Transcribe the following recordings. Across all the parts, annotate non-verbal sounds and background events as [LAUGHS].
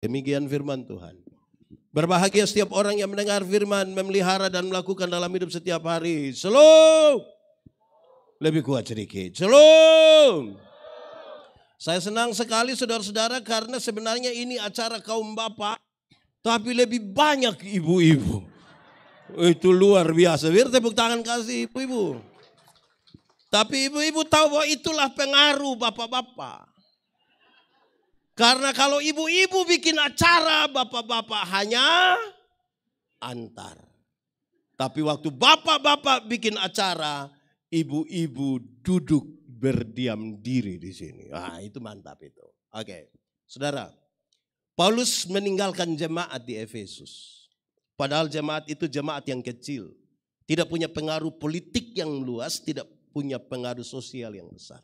Demikian firman Tuhan. Berbahagia setiap orang yang mendengar firman, memelihara dan melakukan dalam hidup setiap hari. Selum Lebih kuat sedikit. Selum Saya senang sekali saudara-saudara karena sebenarnya ini acara kaum bapak. Tapi lebih banyak ibu-ibu. Itu luar biasa. Biar tepuk tangan kasih ibu-ibu. Tapi ibu-ibu tahu bahwa itulah pengaruh bapak-bapak. Karena kalau ibu-ibu bikin acara, bapak-bapak hanya antar. Tapi waktu bapak-bapak bikin acara, ibu-ibu duduk berdiam diri di sini. Ah, itu mantap itu. Oke. Saudara, Paulus meninggalkan jemaat di Efesus. Padahal jemaat itu jemaat yang kecil. Tidak punya pengaruh politik yang luas, tidak punya pengaruh sosial yang besar.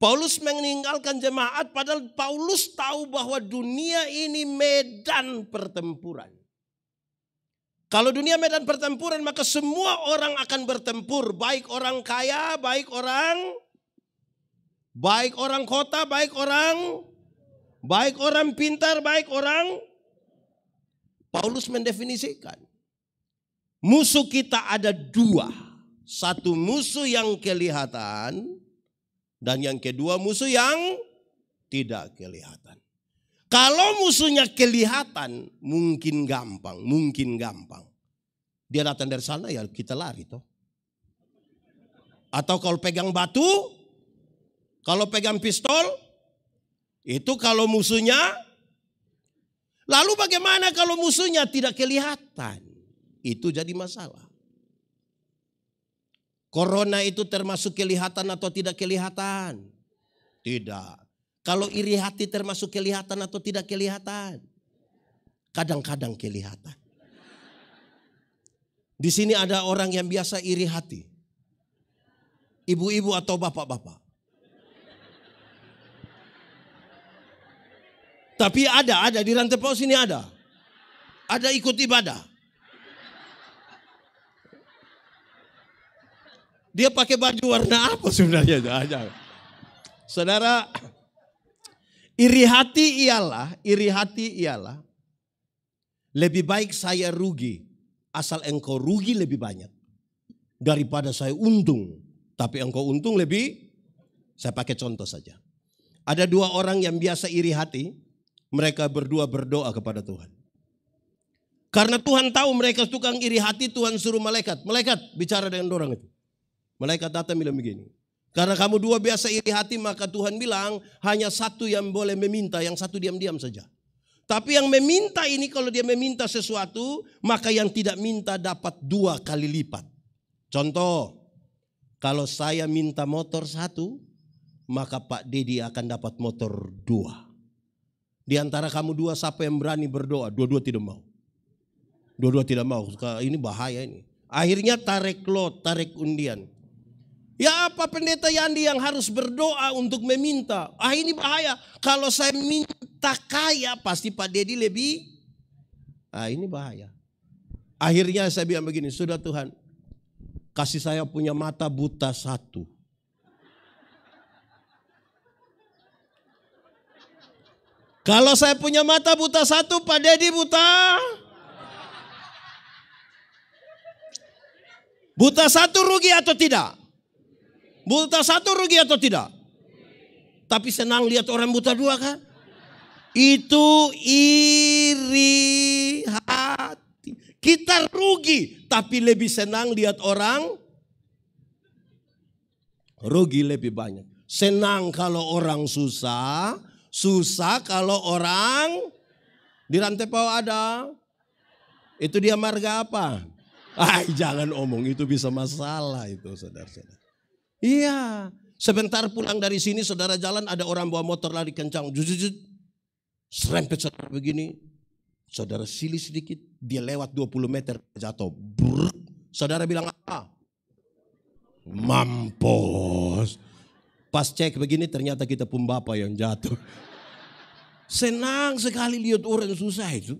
Paulus meninggalkan jemaat padahal Paulus tahu bahwa dunia ini medan pertempuran. Kalau dunia medan pertempuran maka semua orang akan bertempur, baik orang kaya, baik orang baik orang kota, baik orang baik orang pintar, baik orang Paulus mendefinisikan musuh kita ada dua. Satu musuh yang kelihatan, dan yang kedua musuh yang tidak kelihatan. Kalau musuhnya kelihatan mungkin gampang, mungkin gampang. Dia datang dari sana ya kita lari toh. Atau kalau pegang batu, kalau pegang pistol, itu kalau musuhnya. Lalu bagaimana kalau musuhnya tidak kelihatan? Itu jadi masalah. Corona itu termasuk kelihatan atau tidak kelihatan? Tidak. Kalau iri hati termasuk kelihatan atau tidak kelihatan? Kadang-kadang kelihatan. Di sini ada orang yang biasa iri hati. Ibu-ibu atau bapak-bapak. Tapi ada, ada di rantai paus ini ada. Ada ikut ibadah. Dia pakai baju warna apa sebenarnya? Jangan. Saudara, iri hati ialah, iri hati ialah lebih baik saya rugi asal engkau rugi lebih banyak daripada saya untung. Tapi engkau untung lebih, saya pakai contoh saja. Ada dua orang yang biasa iri hati, mereka berdua berdoa kepada Tuhan. Karena Tuhan tahu mereka tukang iri hati, Tuhan suruh malaikat. Malaikat bicara dengan orang itu. Malaikat datang bilang begini. Karena kamu dua biasa iri hati maka Tuhan bilang hanya satu yang boleh meminta, yang satu diam-diam saja. Tapi yang meminta ini kalau dia meminta sesuatu, maka yang tidak minta dapat dua kali lipat. Contoh, kalau saya minta motor satu, maka Pak Dedi akan dapat motor dua. Di antara kamu dua siapa yang berani berdoa? Dua-dua tidak mau. Dua-dua tidak mau. Ini bahaya ini. Akhirnya tarik lot, tarik undian. Ya apa pendeta Yandi yang harus berdoa untuk meminta? Ah ini bahaya. Kalau saya minta kaya pasti Pak Dedi lebih. Ah ini bahaya. Akhirnya saya bilang begini, sudah Tuhan kasih saya punya mata buta satu. Kalau saya punya mata buta satu, Pak Dedi buta. Buta satu rugi atau tidak? Buta satu rugi atau tidak? Tapi senang lihat orang buta dua kan? Itu iri hati. Kita rugi, tapi lebih senang lihat orang rugi lebih banyak. Senang kalau orang susah, susah kalau orang di rantai pau ada. Itu dia marga apa? Ay, jangan omong itu bisa masalah itu saudara-saudara. Iya. Sebentar pulang dari sini saudara jalan ada orang bawa motor lari kencang. Jujujut. Serempet saudara begini. Saudara silih sedikit. Dia lewat 20 meter jatuh. Brrr. Saudara bilang apa? Ah, mampus. Pas cek begini ternyata kita pun bapak yang jatuh. Senang sekali lihat orang susah itu.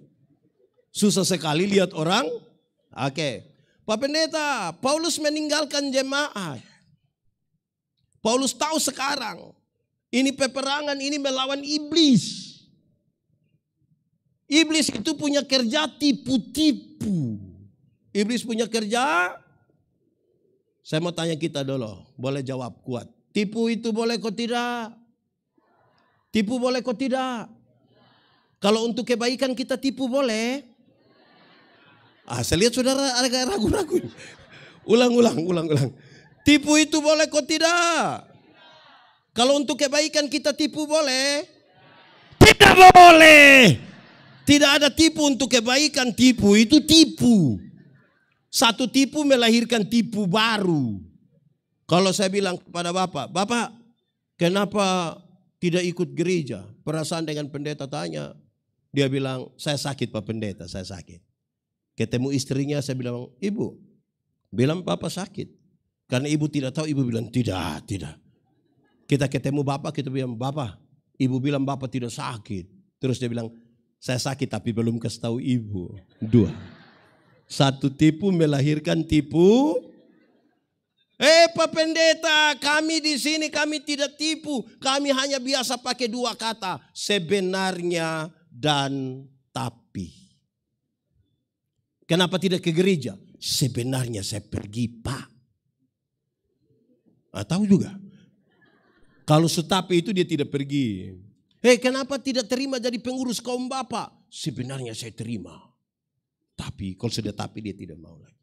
Susah sekali lihat orang. Oke. Okay. Pak Pendeta, Paulus meninggalkan jemaat. Paulus tahu sekarang ini peperangan ini melawan iblis. Iblis itu punya kerja tipu-tipu. Iblis punya kerja. Saya mau tanya kita dulu, boleh jawab kuat. Tipu itu boleh kok tidak? Tipu boleh kok tidak? Kalau untuk kebaikan kita tipu boleh? Ah, saya lihat saudara agak ragu-ragu. Ulang, ulang, ulang, ulang. Tipu itu boleh kok tidak? Kalau untuk kebaikan kita tipu boleh? Tidak boleh. Tidak ada tipu untuk kebaikan, tipu itu tipu. Satu tipu melahirkan tipu baru. Kalau saya bilang kepada Bapak, Bapak kenapa tidak ikut gereja? Perasaan dengan pendeta tanya. Dia bilang, saya sakit Pak Pendeta, saya sakit. Ketemu istrinya, saya bilang, Ibu, bilang Bapak sakit. Karena ibu tidak tahu, ibu bilang tidak, tidak. Kita ketemu bapak, kita bilang bapak. Ibu bilang bapak tidak sakit. Terus dia bilang, saya sakit tapi belum kasih tahu ibu. Dua. Satu tipu melahirkan tipu. Eh Pak Pendeta, kami di sini kami tidak tipu. Kami hanya biasa pakai dua kata. Sebenarnya dan tapi. Kenapa tidak ke gereja? Sebenarnya saya pergi pak. Nah, tahu juga. Kalau setapi itu dia tidak pergi. Hei eh, kenapa tidak terima jadi pengurus kaum bapak? Sebenarnya saya terima. Tapi kalau sudah tapi dia tidak mau lagi.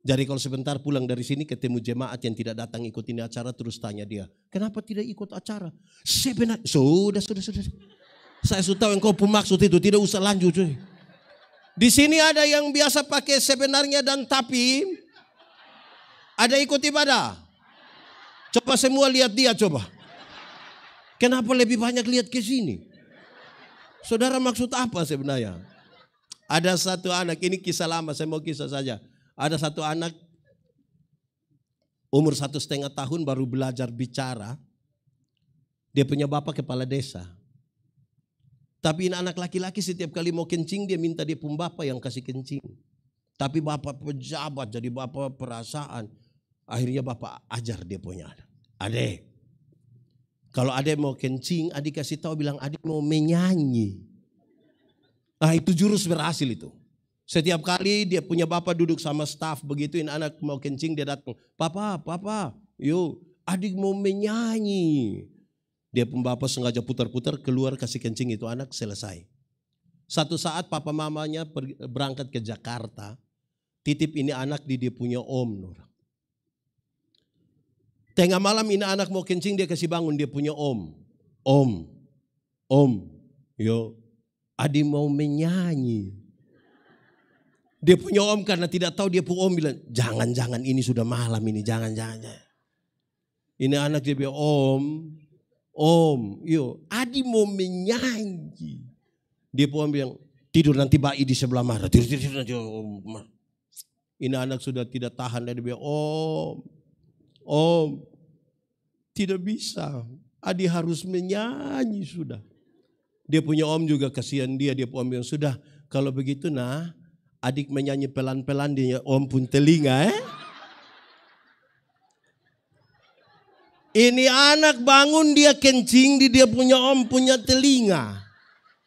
Jadi kalau sebentar pulang dari sini ketemu jemaat yang tidak datang ikutin acara terus tanya dia. Kenapa tidak ikut acara? Sebenarnya, sudah, sudah, sudah. Saya sudah tahu yang kau maksud itu, tidak usah lanjut. Cuy. Di sini ada yang biasa pakai sebenarnya dan tapi. Ada ikut ibadah. Coba semua lihat dia coba. Kenapa lebih banyak lihat ke sini? Saudara maksud apa sebenarnya? Ada satu anak, ini kisah lama, saya mau kisah saja. Ada satu anak umur satu setengah tahun baru belajar bicara. Dia punya bapak kepala desa. Tapi ini anak laki-laki setiap kali mau kencing dia minta dia pun bapak yang kasih kencing. Tapi bapak pejabat jadi bapak perasaan. Akhirnya bapak ajar dia punya anak. Adek, kalau adek mau kencing, adik kasih tahu bilang adik mau menyanyi. Nah itu jurus berhasil itu. Setiap kali dia punya bapak duduk sama staff begituin anak mau kencing dia datang. Papa, papa, yuk adik mau menyanyi. Dia pun bapak sengaja putar-putar keluar kasih kencing itu anak selesai. Satu saat papa mamanya berangkat ke Jakarta, titip ini anak di dia punya om. Nur. Tengah malam ini anak mau kencing dia kasih bangun dia punya om. Om. Om. Yo. Adi mau menyanyi. Dia punya om karena tidak tahu dia punya om bilang, jangan-jangan ini sudah malam ini, jangan-jangan. Ini anak dia bilang, om, om, yo, Adi mau menyanyi. Dia punya om bilang, tidur nanti bayi di sebelah marah. Tidur, tidur, tidur, tidur, om. Ini anak sudah tidak tahan, dia bilang, om, Oh, tidak bisa. Adi harus menyanyi sudah. Dia punya om juga kasihan dia, dia punya om yang sudah. Kalau begitu nah, adik menyanyi pelan-pelan dia om pun telinga eh. Ini anak bangun dia kencing di dia punya om punya telinga.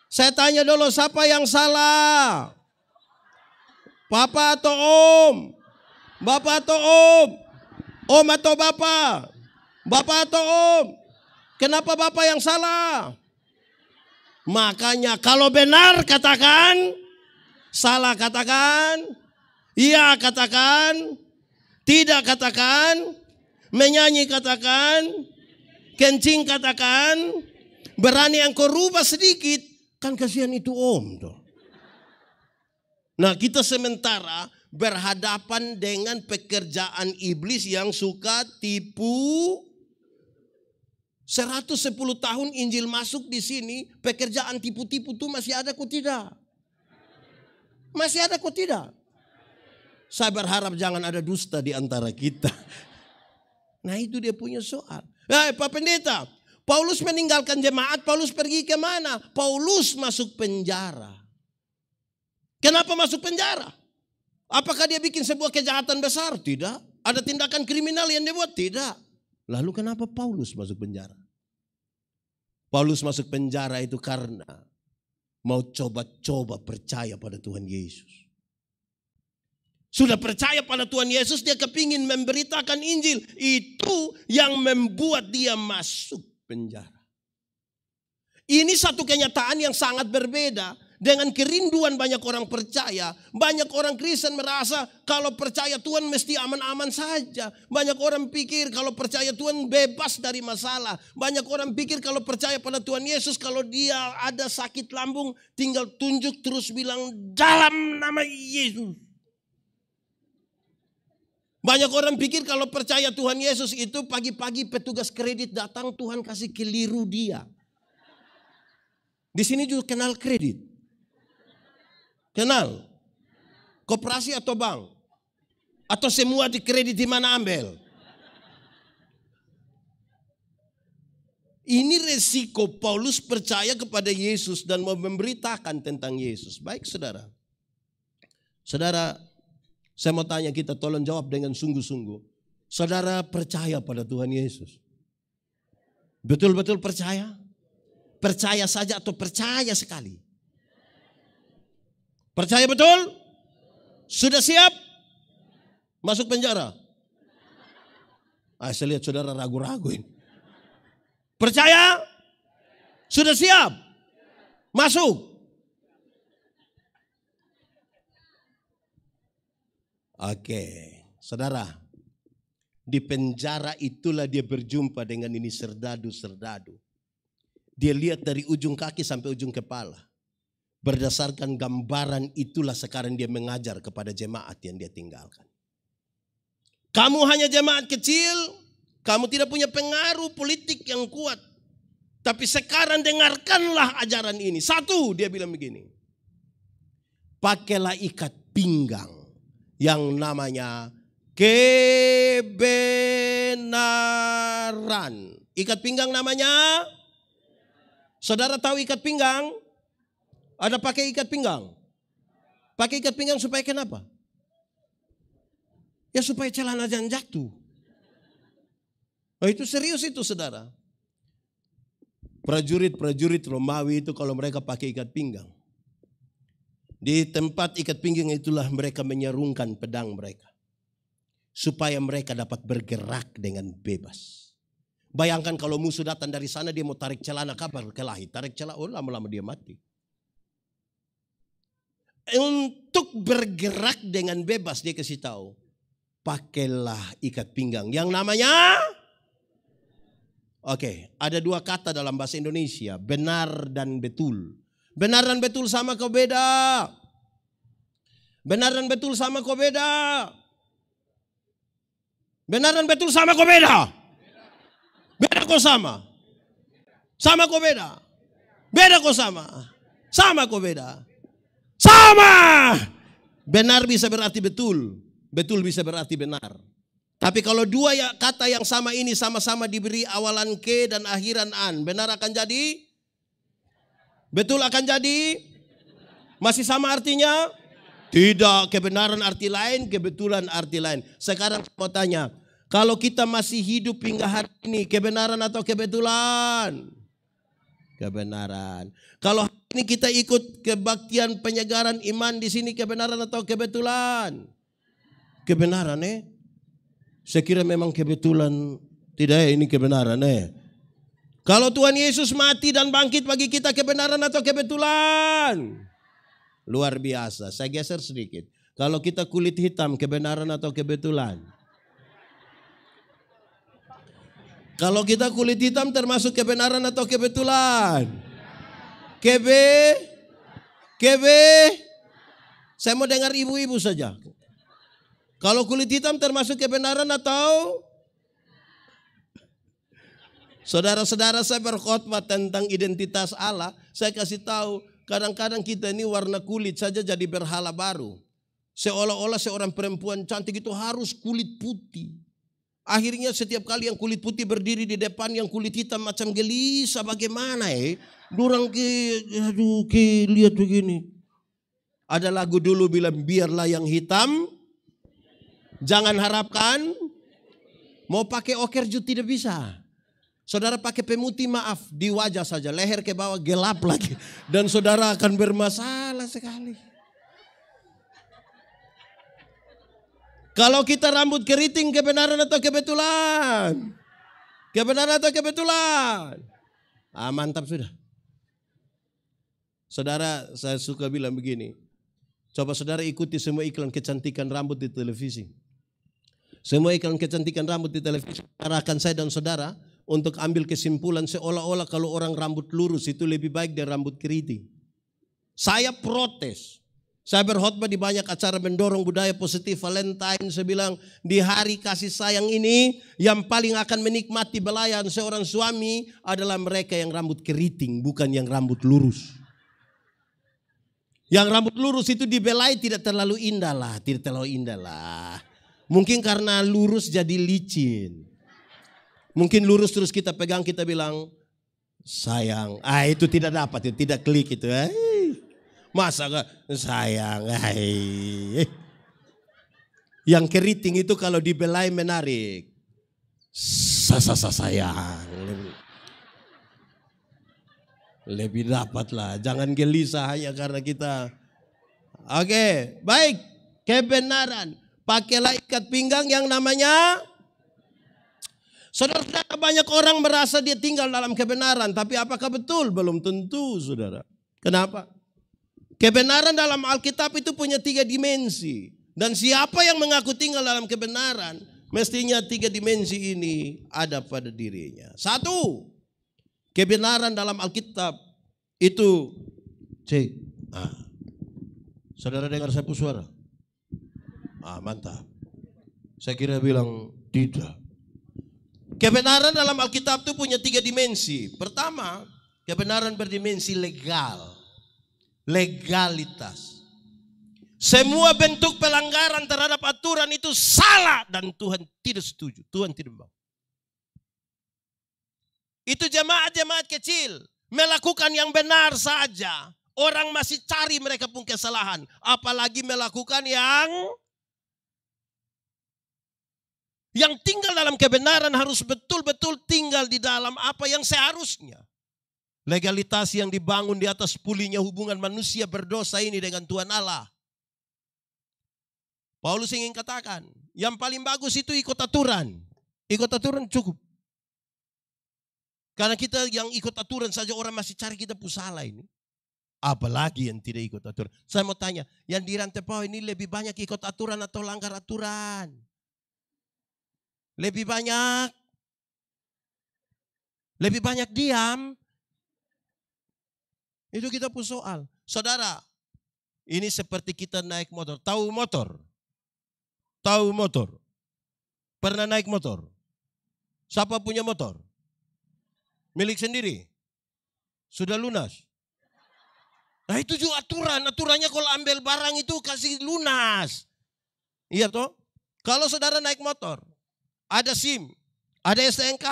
Saya tanya dulu siapa yang salah? Papa atau om? Bapak atau om? Om atau Bapak? Bapak atau Om? Kenapa Bapak yang salah? Makanya kalau benar katakan, salah katakan, iya katakan, tidak katakan, menyanyi katakan, kencing katakan, berani yang rubah sedikit, kan kasihan itu om tuh. Nah kita sementara berhadapan dengan pekerjaan iblis yang suka tipu 110 tahun Injil masuk di sini, pekerjaan tipu-tipu itu masih ada kok tidak? Masih ada kok tidak? Saya berharap jangan ada dusta di antara kita. [LAUGHS] Nah itu dia punya soal. Hei eh, Pak Pendeta, Paulus meninggalkan jemaat, Paulus pergi kemana? Paulus masuk penjara. Kenapa masuk penjara? Apakah dia bikin sebuah kejahatan besar? Tidak. Ada tindakan kriminal yang dia buat? Tidak. Lalu kenapa Paulus masuk penjara? Paulus masuk penjara itu karena mau coba-coba percaya pada Tuhan Yesus. Sudah percaya pada Tuhan Yesus, dia kepingin memberitakan Injil. Itu yang membuat dia masuk penjara. Ini satu kenyataan yang sangat berbeda dengan kerinduan banyak orang percaya, banyak orang Kristen merasa kalau percaya Tuhan mesti aman-aman saja. Banyak orang pikir kalau percaya Tuhan bebas dari masalah. Banyak orang pikir kalau percaya pada Tuhan Yesus kalau dia ada sakit lambung tinggal tunjuk terus bilang dalam nama Yesus. Banyak orang pikir kalau percaya Tuhan Yesus itu pagi-pagi petugas kredit datang Tuhan kasih keliru dia. Di sini juga kenal kredit. Kenal. Koperasi atau bank? Atau semua di kredit di mana ambil? Ini resiko Paulus percaya kepada Yesus dan mau memberitakan tentang Yesus. Baik saudara. Saudara, saya mau tanya kita tolong jawab dengan sungguh-sungguh. Saudara percaya pada Tuhan Yesus? Betul-betul percaya? Percaya saja atau percaya sekali? Percaya betul? Sudah siap? Masuk penjara? Ah, saya lihat saudara ragu-ragu ini. Percaya? Sudah siap? Masuk? Oke, saudara. Di penjara itulah dia berjumpa dengan ini serdadu-serdadu. Dia lihat dari ujung kaki sampai ujung kepala Berdasarkan gambaran itulah sekarang dia mengajar kepada jemaat yang dia tinggalkan. Kamu hanya jemaat kecil, kamu tidak punya pengaruh politik yang kuat. Tapi sekarang dengarkanlah ajaran ini. Satu, dia bilang begini. Pakailah ikat pinggang yang namanya kebenaran. Ikat pinggang namanya? Saudara tahu ikat pinggang? Ada pakai ikat pinggang. Pakai ikat pinggang supaya kenapa? Ya supaya celana jangan jatuh. Oh itu serius itu saudara. Prajurit-prajurit Romawi itu kalau mereka pakai ikat pinggang. Di tempat ikat pinggang itulah mereka menyerungkan pedang mereka. Supaya mereka dapat bergerak dengan bebas. Bayangkan kalau musuh datang dari sana dia mau tarik celana kabar ke Tarik celana, oh lama-lama dia mati untuk bergerak dengan bebas dia kasih tahu. Pakailah ikat pinggang yang namanya Oke, ada dua kata dalam bahasa Indonesia, benar dan betul. Benar dan betul sama kau beda. Benar dan betul sama kau beda. Benar dan betul sama kau beda. Beda kau sama. Sama kau beda. Beda kau sama. Sama kau beda. Sama. Benar bisa berarti betul. Betul bisa berarti benar. Tapi kalau dua ya, kata yang sama ini sama-sama diberi awalan ke dan akhiran an, benar akan jadi? Betul akan jadi? Masih sama artinya? Tidak, kebenaran arti lain, kebetulan arti lain. Sekarang mau tanya, kalau kita masih hidup hingga hari ini, kebenaran atau kebetulan? kebenaran. Kalau ini kita ikut kebaktian penyegaran iman di sini kebenaran atau kebetulan? Kebenaran eh. Saya kira memang kebetulan tidak ya ini kebenaran eh. Kalau Tuhan Yesus mati dan bangkit bagi kita kebenaran atau kebetulan? Luar biasa. Saya geser sedikit. Kalau kita kulit hitam kebenaran atau kebetulan? Kalau kita kulit hitam termasuk kebenaran atau kebetulan? Kebe? Kebe? Saya mau dengar ibu-ibu saja. Kalau kulit hitam termasuk kebenaran atau Saudara-saudara saya berkhotbah tentang identitas Allah, saya kasih tahu kadang-kadang kita ini warna kulit saja jadi berhala baru. Seolah-olah seorang perempuan cantik itu harus kulit putih. Akhirnya setiap kali yang kulit putih berdiri di depan yang kulit hitam macam gelisah bagaimana eh. Durang ke, aduh ke lihat begini. Ada lagu dulu bilang biarlah yang hitam. Jangan harapkan. Mau pakai oker juga tidak bisa. Saudara pakai pemutih maaf di wajah saja. Leher ke bawah gelap lagi. Dan saudara akan bermasalah sekali. Kalau kita rambut keriting kebenaran atau kebetulan? Kebenaran atau kebetulan? Ah, mantap sudah. Saudara, saya suka bilang begini. Coba saudara ikuti semua iklan kecantikan rambut di televisi. Semua iklan kecantikan rambut di televisi arahkan saya dan saudara untuk ambil kesimpulan seolah-olah kalau orang rambut lurus itu lebih baik dari rambut keriting. Saya protes. Saya berkhotbah di banyak acara mendorong budaya positif Valentine. Saya bilang di hari kasih sayang ini yang paling akan menikmati belayan seorang suami adalah mereka yang rambut keriting bukan yang rambut lurus. Yang rambut lurus itu dibelai tidak terlalu indah lah, tidak terlalu indah lah. Mungkin karena lurus jadi licin. Mungkin lurus terus kita pegang kita bilang sayang. Ah itu tidak dapat, itu tidak klik itu. Eh Masa gak sayang. Hai. Yang keriting itu kalau dibelai menarik. Sasa sayang. Lebih dapat lah. Jangan gelisah hanya karena kita. Oke, baik. Kebenaran. Pakailah ikat pinggang yang namanya Saudara-saudara banyak orang merasa dia tinggal dalam kebenaran, tapi apakah betul? Belum tentu, saudara. Kenapa? Kebenaran dalam Alkitab itu punya tiga dimensi. Dan siapa yang mengaku tinggal dalam kebenaran, mestinya tiga dimensi ini ada pada dirinya. Satu, kebenaran dalam Alkitab itu c Ah. Saudara dengar saya suara? Ah, mantap. Saya kira bilang tidak. Kebenaran dalam Alkitab itu punya tiga dimensi. Pertama, kebenaran berdimensi legal legalitas. Semua bentuk pelanggaran terhadap aturan itu salah dan Tuhan tidak setuju. Tuhan tidak mau. Itu jemaat-jemaat kecil melakukan yang benar saja. Orang masih cari mereka pun kesalahan. Apalagi melakukan yang yang tinggal dalam kebenaran harus betul-betul tinggal di dalam apa yang seharusnya. Legalitas yang dibangun di atas pulihnya hubungan manusia berdosa ini dengan Tuhan Allah. Paulus ingin katakan, yang paling bagus itu ikut aturan. Ikut aturan cukup. Karena kita yang ikut aturan saja orang masih cari kita pusala ini. Apalagi yang tidak ikut aturan. Saya mau tanya, yang di rantai bawah ini lebih banyak ikut aturan atau langgar aturan? Lebih banyak. Lebih banyak diam itu kita pun soal. Saudara, ini seperti kita naik motor. Tahu motor? Tahu motor? Pernah naik motor? Siapa punya motor? Milik sendiri? Sudah lunas? Nah itu juga aturan. Aturannya kalau ambil barang itu kasih lunas. Iya toh? Kalau saudara naik motor, ada SIM, ada STNK,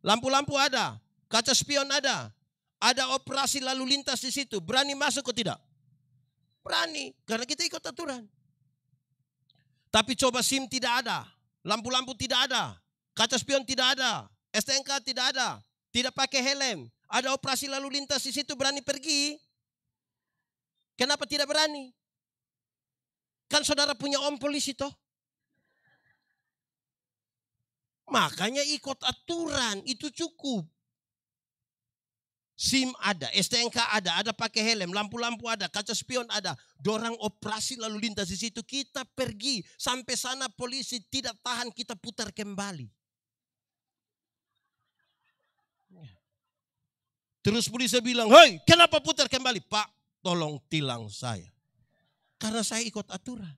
lampu-lampu ada, kaca spion ada, ada operasi lalu lintas di situ. Berani masuk atau tidak? Berani. Karena kita ikut aturan. Tapi coba SIM tidak ada. Lampu-lampu tidak ada. Kaca spion tidak ada. STNK tidak ada. Tidak pakai helm. Ada operasi lalu lintas di situ berani pergi. Kenapa tidak berani? Kan saudara punya om polisi toh. Makanya ikut aturan itu cukup. SIM ada, STNK ada, ada pakai helm, lampu-lampu ada, kaca spion ada. Dorang operasi lalu lintas di situ, kita pergi sampai sana polisi tidak tahan kita putar kembali. Terus polisi bilang, hei kenapa putar kembali? Pak, tolong tilang saya. Karena saya ikut aturan.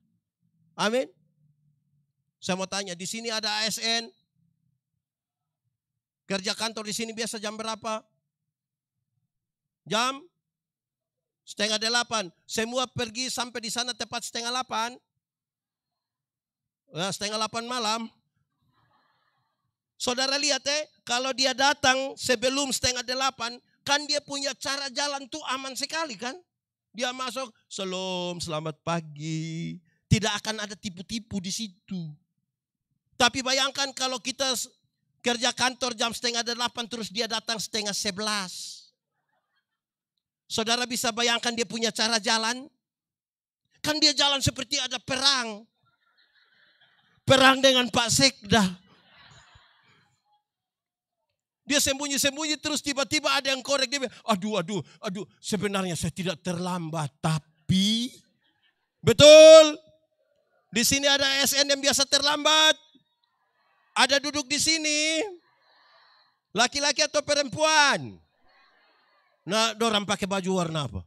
Amin. Saya mau tanya, di sini ada ASN. Kerja kantor di sini biasa jam berapa? jam setengah delapan. Semua pergi sampai di sana tepat setengah delapan. Nah, setengah delapan malam. Saudara lihat eh, kalau dia datang sebelum setengah delapan, kan dia punya cara jalan tuh aman sekali kan. Dia masuk, selom, selamat pagi. Tidak akan ada tipu-tipu di situ. Tapi bayangkan kalau kita kerja kantor jam setengah delapan terus dia datang setengah sebelas. Saudara bisa bayangkan dia punya cara jalan? Kan dia jalan seperti ada perang. Perang dengan Pak Sekda. Dia sembunyi-sembunyi terus tiba-tiba ada yang korek dia. Aduh, aduh, aduh. Sebenarnya saya tidak terlambat. Tapi, betul. Di sini ada SN yang biasa terlambat. Ada duduk di sini. Laki-laki atau perempuan? Nah, orang pakai baju warna apa?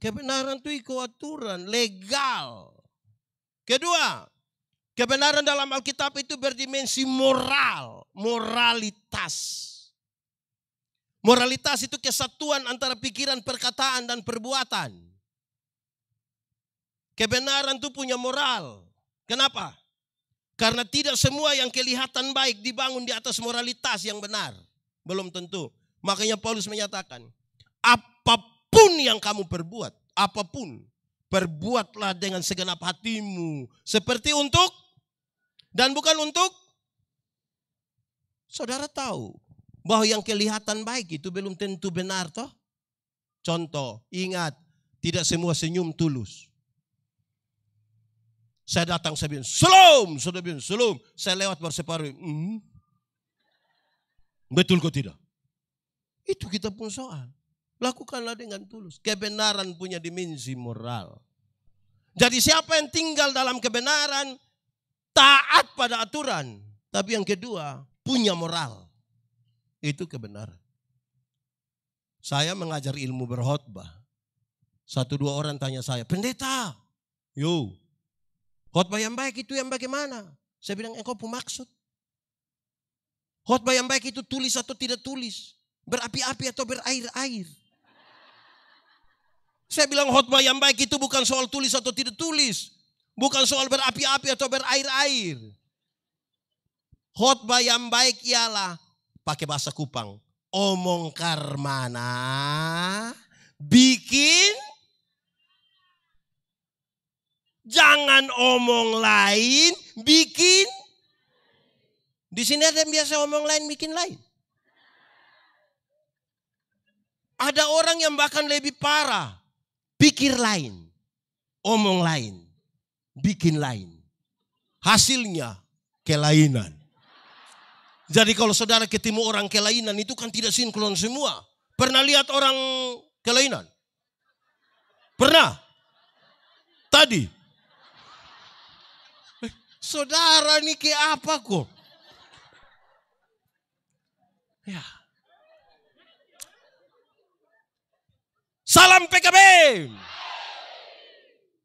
Kebenaran itu ikut aturan, legal. Kedua, kebenaran dalam Alkitab itu berdimensi moral, moralitas. Moralitas itu kesatuan antara pikiran, perkataan, dan perbuatan. Kebenaran itu punya moral. Kenapa? Karena tidak semua yang kelihatan baik dibangun di atas moralitas yang benar. Belum tentu. Makanya Paulus menyatakan, apapun yang kamu perbuat, apapun, perbuatlah dengan segenap hatimu. Seperti untuk dan bukan untuk Saudara tahu bahwa yang kelihatan baik itu belum tentu benar toh. Contoh, ingat, tidak semua senyum tulus. Saya datang, saya bilang, selum, sudah bilang, selum. Saya lewat baru hmm? Betul kok tidak? Itu kita pun soal. Lakukanlah dengan tulus. Kebenaran punya dimensi moral. Jadi siapa yang tinggal dalam kebenaran, taat pada aturan. Tapi yang kedua, punya moral. Itu kebenaran. Saya mengajar ilmu berkhotbah. Satu dua orang tanya saya, pendeta, yuk khotbah yang baik itu yang bagaimana? Saya bilang, engkau pun maksud. Khotbah yang baik itu tulis atau tidak tulis. Berapi-api atau berair-air. Saya bilang khotbah yang baik itu bukan soal tulis atau tidak tulis. Bukan soal berapi-api atau berair-air. Khotbah yang baik ialah pakai bahasa Kupang. Omong karmana bikin jangan omong lain bikin di sini ada yang biasa omong lain bikin lain. Ada orang yang bahkan lebih parah. Pikir lain. Omong lain. Bikin lain. Hasilnya kelainan. Jadi kalau saudara ketemu orang kelainan itu kan tidak sinkron semua. Pernah lihat orang kelainan? Pernah? Tadi? Eh, saudara ini kayak apa kok? Ya. Salam PKB.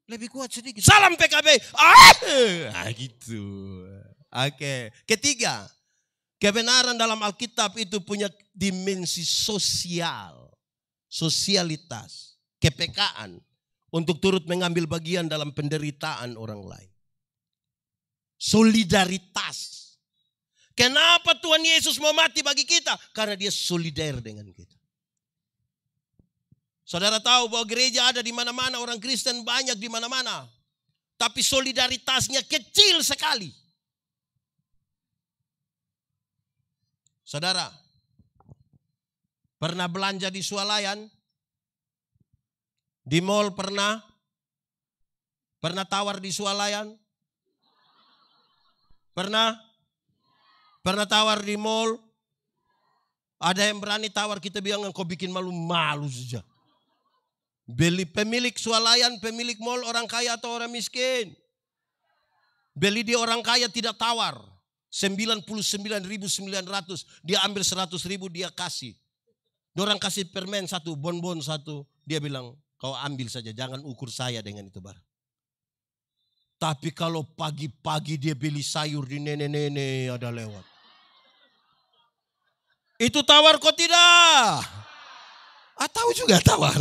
Lebih kuat sedikit. Salam PKB. Ah, eh. ah, gitu. Oke. Ketiga, kebenaran dalam Alkitab itu punya dimensi sosial, sosialitas, kepekaan untuk turut mengambil bagian dalam penderitaan orang lain. Solidaritas Kenapa Tuhan Yesus mau mati bagi kita? Karena dia solidar dengan kita. Saudara tahu bahwa gereja ada di mana-mana, orang Kristen banyak di mana-mana. Tapi solidaritasnya kecil sekali. Saudara, pernah belanja di swalayan? Di mall pernah? Pernah tawar di swalayan? Pernah? Pernah tawar di mall? Ada yang berani tawar kita bilang kau bikin malu-malu saja. Beli pemilik swalayan, pemilik mall orang kaya atau orang miskin. Beli di orang kaya tidak tawar. 99.900 dia ambil 100 ribu dia kasih. Orang kasih permen satu, bonbon satu. Dia bilang, kau ambil saja, jangan ukur saya dengan itu barang. Tapi kalau pagi-pagi dia beli sayur di nenek-nenek ada lewat. Itu tawar kok tidak? Atau ah, juga tawar?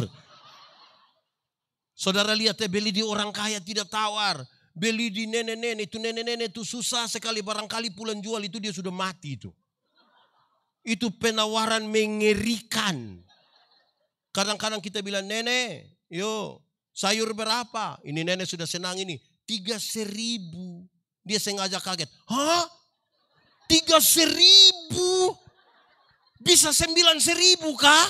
Saudara lihat ya beli di orang kaya tidak tawar. Beli di nenek-nenek itu nenek-nenek itu susah sekali. Barangkali pulang jual itu dia sudah mati itu. Itu penawaran mengerikan. Kadang-kadang kita bilang nenek yo sayur berapa? Ini nenek sudah senang ini. Tiga seribu. Dia sengaja kaget. Hah? Tiga seribu? Bisa sembilan seribu kah?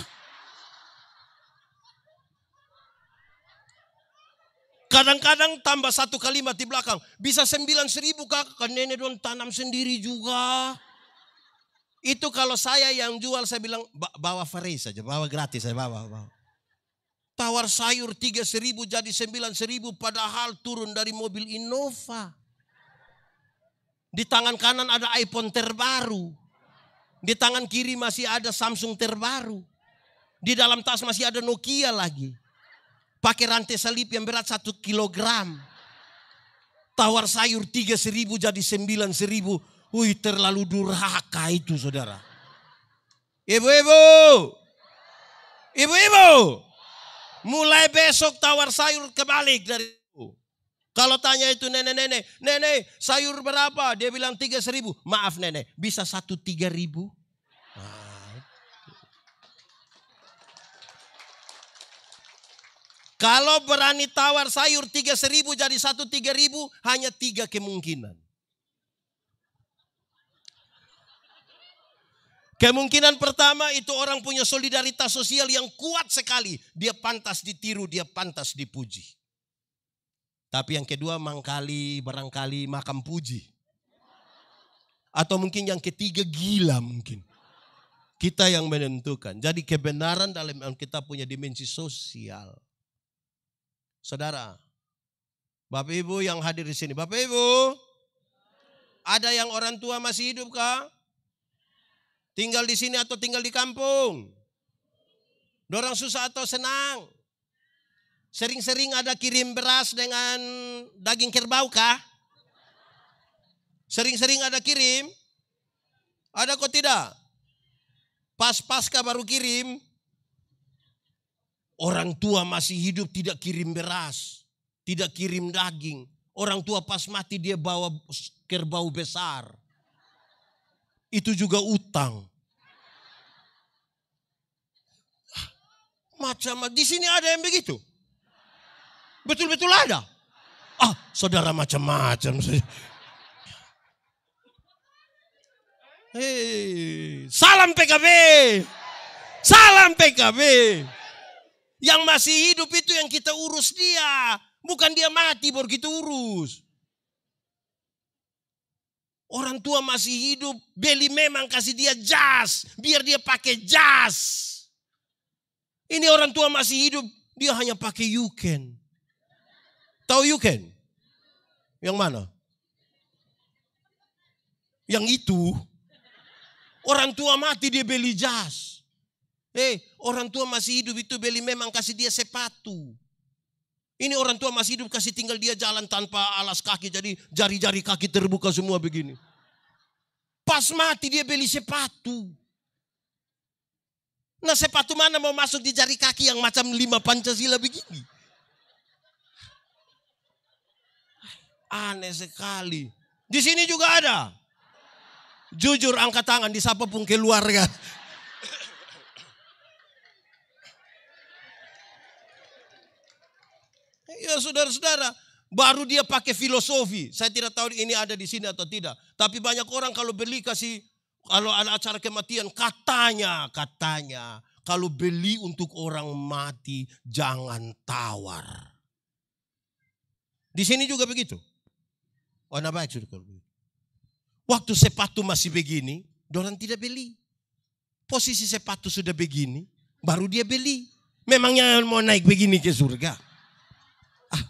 Kadang-kadang tambah satu kalimat di belakang. Bisa sembilan seribu kah? Kan nenek don tanam sendiri juga. Itu kalau saya yang jual saya bilang bawa free saja, bawa gratis saya bawa. bawa. Tawar sayur tiga seribu jadi sembilan seribu padahal turun dari mobil Innova. Di tangan kanan ada iPhone terbaru. Di tangan kiri masih ada Samsung terbaru. Di dalam tas masih ada Nokia lagi. Pakai rantai salib yang berat satu kilogram. Tawar sayur tiga seribu jadi sembilan seribu. Wih terlalu durhaka itu saudara. Ibu-ibu. Ibu-ibu. Mulai besok tawar sayur kebalik dari kalau tanya itu nenek-nenek, nenek sayur berapa? Dia bilang tiga seribu. Maaf nenek, bisa satu tiga ribu? Nah. Kalau berani tawar sayur tiga seribu jadi satu tiga ribu, hanya tiga kemungkinan. Kemungkinan pertama itu orang punya solidaritas sosial yang kuat sekali. Dia pantas ditiru, dia pantas dipuji. Tapi yang kedua mangkali, barangkali makam puji. Atau mungkin yang ketiga gila mungkin. Kita yang menentukan. Jadi kebenaran dalam kita punya dimensi sosial. Saudara, Bapak Ibu yang hadir di sini. Bapak Ibu, ada yang orang tua masih hidup kah? Tinggal di sini atau tinggal di kampung? Dorang susah atau senang? Sering-sering ada kirim beras dengan daging kerbau kah? Sering-sering ada kirim? Ada kok tidak? Pas-pas kah baru kirim? Orang tua masih hidup tidak kirim beras. Tidak kirim daging. Orang tua pas mati dia bawa kerbau besar. Itu juga utang. Macam di sini ada yang begitu. Betul-betul ada. Ah, saudara macam-macam. Hei, salam PKB. Salam PKB. Yang masih hidup itu yang kita urus dia. Bukan dia mati baru kita urus. Orang tua masih hidup, Beli memang kasih dia jas, biar dia pakai jas. Ini orang tua masih hidup, dia hanya pakai you can. Tahu you can? Yang mana? Yang itu. Orang tua mati dia beli jas. Eh, orang tua masih hidup itu beli memang kasih dia sepatu. Ini orang tua masih hidup kasih tinggal dia jalan tanpa alas kaki jadi jari-jari kaki terbuka semua begini. Pas mati dia beli sepatu. Nah sepatu mana mau masuk di jari kaki yang macam lima Pancasila begini? Aneh sekali. Di sini juga ada. Jujur angkat tangan, di siapa pun keluarga. ya saudara-saudara, baru dia pakai filosofi. Saya tidak tahu ini ada di sini atau tidak. Tapi banyak orang kalau beli kasih, kalau ada acara kematian, katanya, katanya. Kalau beli untuk orang mati, jangan tawar. Di sini juga begitu. Oh baik sudah kalau Waktu sepatu masih begini, orang tidak beli. Posisi sepatu sudah begini, baru dia beli. Memangnya mau naik begini ke surga? Ah,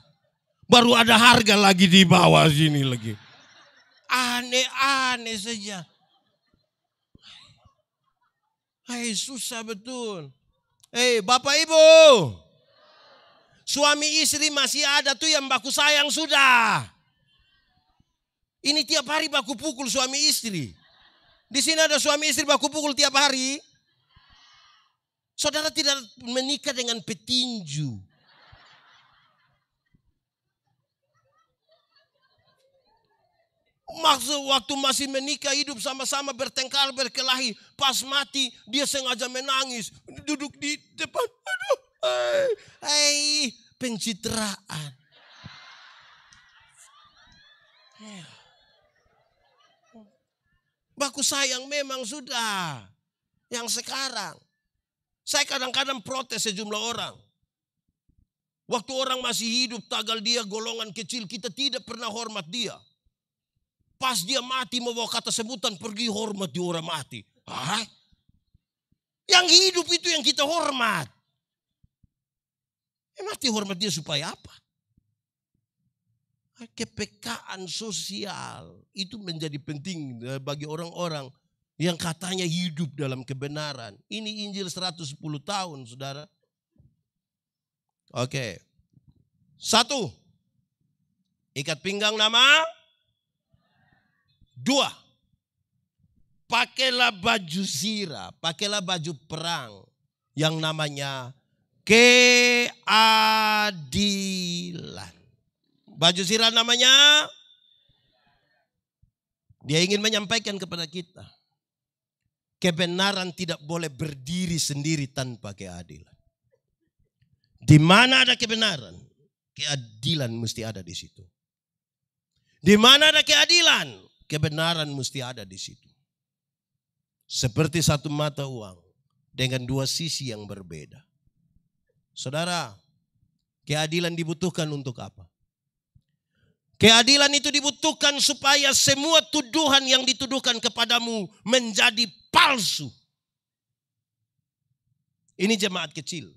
baru ada harga lagi di bawah sini lagi. Aneh-aneh saja. Hai, susah betul. Hei, Bapak Ibu. Suami istri masih ada tuh yang baku sayang sudah. Ini tiap hari baku pukul suami istri. Di sini ada suami istri baku pukul tiap hari. Saudara tidak menikah dengan petinju. Maksud waktu masih menikah hidup sama-sama bertengkar berkelahi. Pas mati dia sengaja menangis. Duduk di depan. Aduh, hai, eh, hai eh, pencitraan. Yeah. Baku sayang memang sudah. Yang sekarang. Saya kadang-kadang protes sejumlah orang. Waktu orang masih hidup tagal dia golongan kecil. Kita tidak pernah hormat dia. Pas dia mati membawa kata sebutan pergi hormat di orang mati. Hah? Yang hidup itu yang kita hormat. Eh mati hormat dia supaya apa? kepekaan sosial itu menjadi penting eh, bagi orang-orang yang katanya hidup dalam kebenaran. Ini Injil 110 tahun, Saudara. Oke. Satu. Ikat pinggang nama. Dua. Pakailah baju zira, pakailah baju perang yang namanya keadilan. Baju sirah namanya dia ingin menyampaikan kepada kita kebenaran tidak boleh berdiri sendiri tanpa keadilan. Di mana ada kebenaran, keadilan mesti ada di situ. Di mana ada keadilan, kebenaran mesti ada di situ. Seperti satu mata uang dengan dua sisi yang berbeda. Saudara, keadilan dibutuhkan untuk apa? Keadilan itu dibutuhkan supaya semua tuduhan yang dituduhkan kepadamu menjadi palsu. Ini jemaat kecil.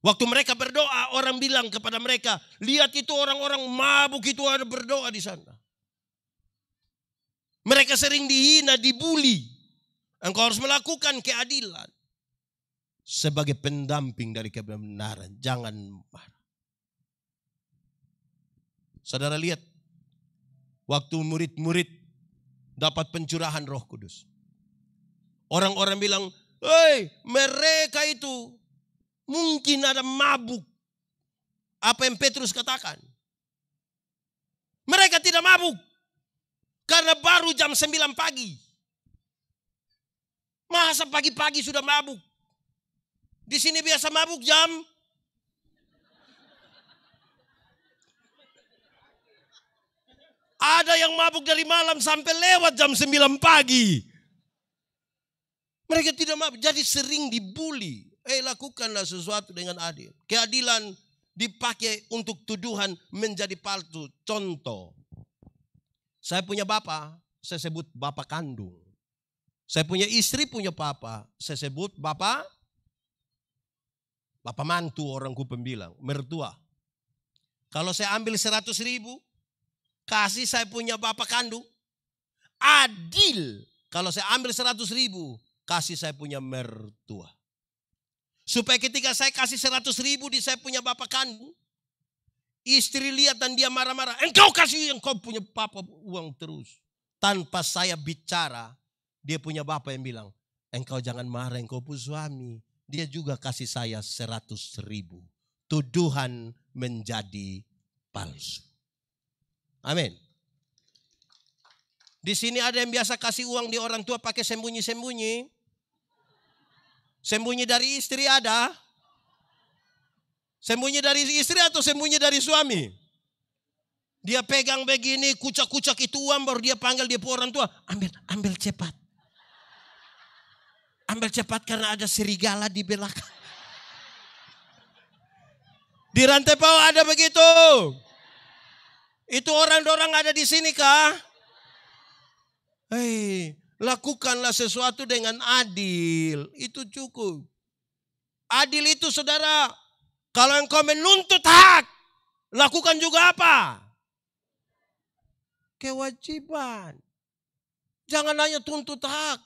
Waktu mereka berdoa, orang bilang kepada mereka, lihat itu orang-orang mabuk itu ada berdoa di sana. Mereka sering dihina, dibuli. Engkau harus melakukan keadilan. Sebagai pendamping dari kebenaran, jangan marah. Saudara lihat, waktu murid-murid dapat pencurahan roh kudus. Orang-orang bilang, Hei, mereka itu mungkin ada mabuk. Apa yang Petrus katakan? Mereka tidak mabuk. Karena baru jam 9 pagi. Masa pagi-pagi sudah mabuk? Di sini biasa mabuk jam Ada yang mabuk dari malam sampai lewat jam 9 pagi. Mereka tidak mabuk, jadi sering dibully. Eh lakukanlah sesuatu dengan adil. Keadilan dipakai untuk tuduhan menjadi palsu. Contoh, saya punya bapak, saya sebut bapak kandung. Saya punya istri punya papa, saya sebut bapak Bapak mantu orangku pembilang mertua. Kalau saya ambil 100 ribu, Kasih saya punya bapak kandung. Adil. Kalau saya ambil 100 ribu, kasih saya punya mertua. Supaya ketika saya kasih 100 ribu di saya punya bapak kandung, istri lihat dan dia marah-marah. Engkau kasih yang kau punya papa uang terus. Tanpa saya bicara, dia punya bapak yang bilang, engkau jangan marah, engkau pun suami. Dia juga kasih saya 100 ribu. Tuduhan menjadi palsu. Amin. Di sini ada yang biasa kasih uang di orang tua pakai sembunyi-sembunyi. Sembunyi dari istri ada. Sembunyi dari istri atau sembunyi dari suami? Dia pegang begini, kucak-kucak itu uang baru dia panggil dia orang tua. Ambil, ambil cepat. Ambil cepat karena ada serigala di belakang. Di rantai bawah ada begitu. Itu orang-orang ada di sini kah? Hei, lakukanlah sesuatu dengan adil. Itu cukup. Adil itu saudara, kalau engkau menuntut hak, lakukan juga apa? Kewajiban. Jangan hanya tuntut hak.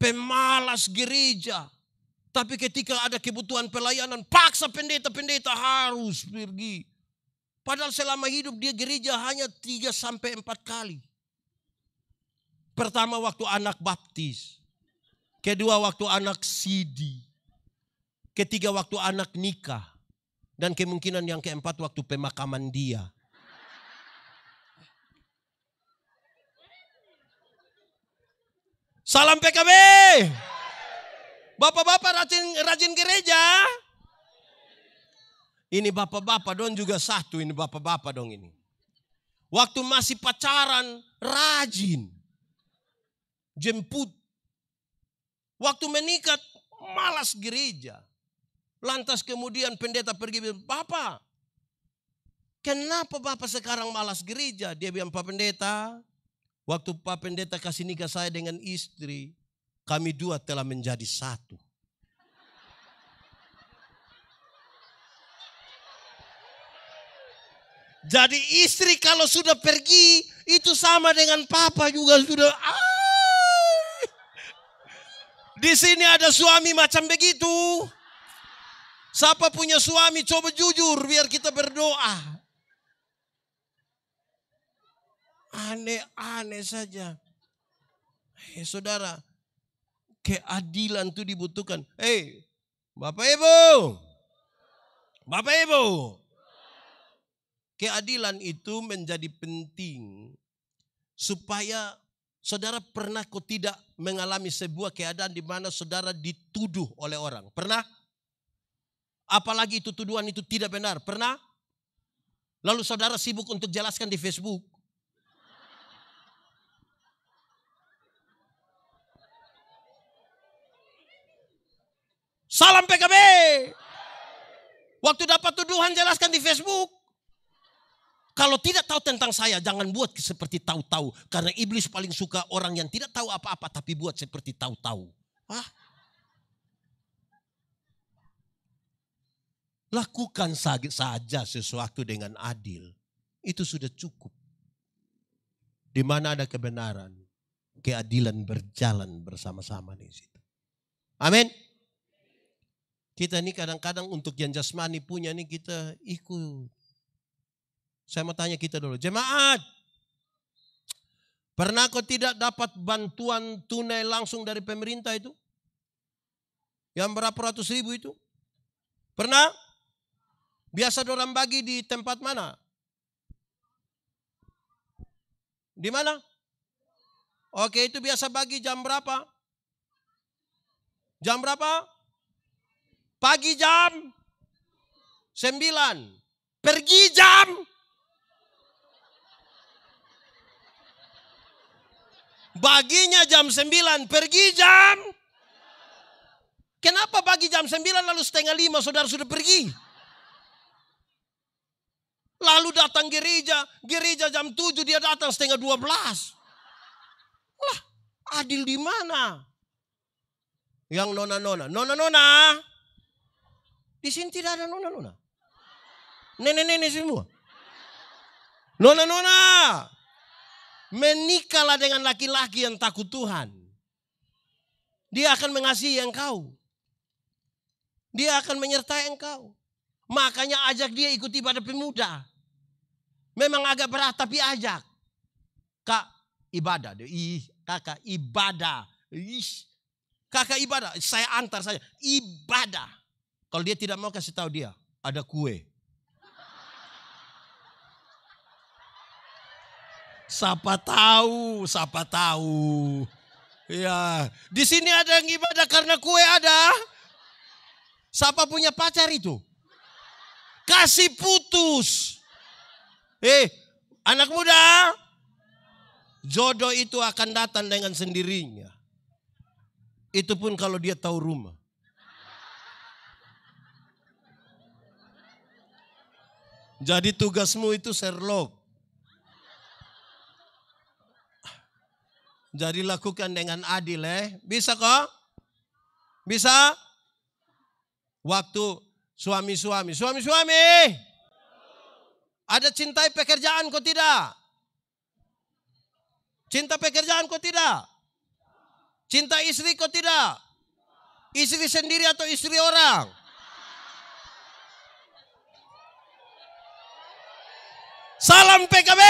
Pemalas gereja. Tapi ketika ada kebutuhan pelayanan, paksa pendeta-pendeta harus pergi Padahal selama hidup dia gereja hanya 3 sampai 4 kali. Pertama waktu anak baptis. Kedua waktu anak sidi. Ketiga waktu anak nikah. Dan kemungkinan yang keempat waktu pemakaman dia. Salam PKB. Bapak-bapak rajin, rajin gereja. Ini bapak-bapak dong juga satu ini bapak-bapak dong ini. Waktu masih pacaran rajin. Jemput. Waktu menikah malas gereja. Lantas kemudian pendeta pergi bilang, Bapak, kenapa Bapak sekarang malas gereja? Dia bilang, Pak Pendeta, waktu Pak Pendeta kasih nikah saya dengan istri, kami dua telah menjadi satu. Jadi istri kalau sudah pergi itu sama dengan papa juga sudah. Ah! Di sini ada suami macam begitu. Siapa punya suami coba jujur biar kita berdoa. Aneh-aneh saja. Hei eh, saudara, keadilan itu dibutuhkan. Hei, eh, Bapak Ibu. Bapak Ibu. Keadilan itu menjadi penting supaya saudara pernah kok tidak mengalami sebuah keadaan di mana saudara dituduh oleh orang. Pernah? Apalagi itu tuduhan itu tidak benar. Pernah? Lalu saudara sibuk untuk jelaskan di Facebook. Salam PKB. Waktu dapat tuduhan jelaskan di Facebook. Kalau tidak tahu tentang saya, jangan buat seperti tahu-tahu. Karena iblis paling suka orang yang tidak tahu apa-apa, tapi buat seperti tahu-tahu. Ah. Lakukan saja sesuatu dengan adil. Itu sudah cukup. Di mana ada kebenaran, keadilan berjalan bersama-sama di situ. Amin. Kita ini kadang-kadang untuk yang jasmani punya nih kita ikut saya mau tanya kita dulu. Jemaat, pernah kau tidak dapat bantuan tunai langsung dari pemerintah itu? Yang berapa ratus ribu itu? Pernah? Biasa orang bagi di tempat mana? Di mana? Oke, itu biasa bagi jam berapa? Jam berapa? Pagi jam sembilan Pergi jam Baginya jam sembilan pergi jam. Kenapa bagi jam sembilan lalu setengah lima saudara sudah pergi? Lalu datang gereja, gereja jam tujuh dia datang setengah dua belas. Lah, adil di mana? Yang nona-nona, nona-nona. Di sini tidak ada nona-nona. Nenek-nenek semua. Nona-nona, menikahlah dengan laki-laki yang takut Tuhan. Dia akan mengasihi engkau. Dia akan menyertai engkau. Makanya ajak dia ikuti ibadah pemuda. Memang agak berat tapi ajak. Kak, ibadah. Ih, kakak ibadah. Ih, kakak ibadah. Saya antar saja. Ibadah. Kalau dia tidak mau kasih tahu dia, ada kue. Siapa tahu, siapa tahu. Ya, di sini ada yang ibadah karena kue ada. Siapa punya pacar itu? Kasih putus. Eh, anak muda, jodoh itu akan datang dengan sendirinya. Itu pun kalau dia tahu rumah. Jadi tugasmu itu Sherlock. Jadi lakukan dengan adil eh. Bisa kok? Bisa? Waktu suami-suami. Suami-suami! Ada cintai pekerjaan kok tidak? Cinta pekerjaan kok tidak? Cinta istri kok tidak? Istri sendiri atau istri orang? Salam PKB!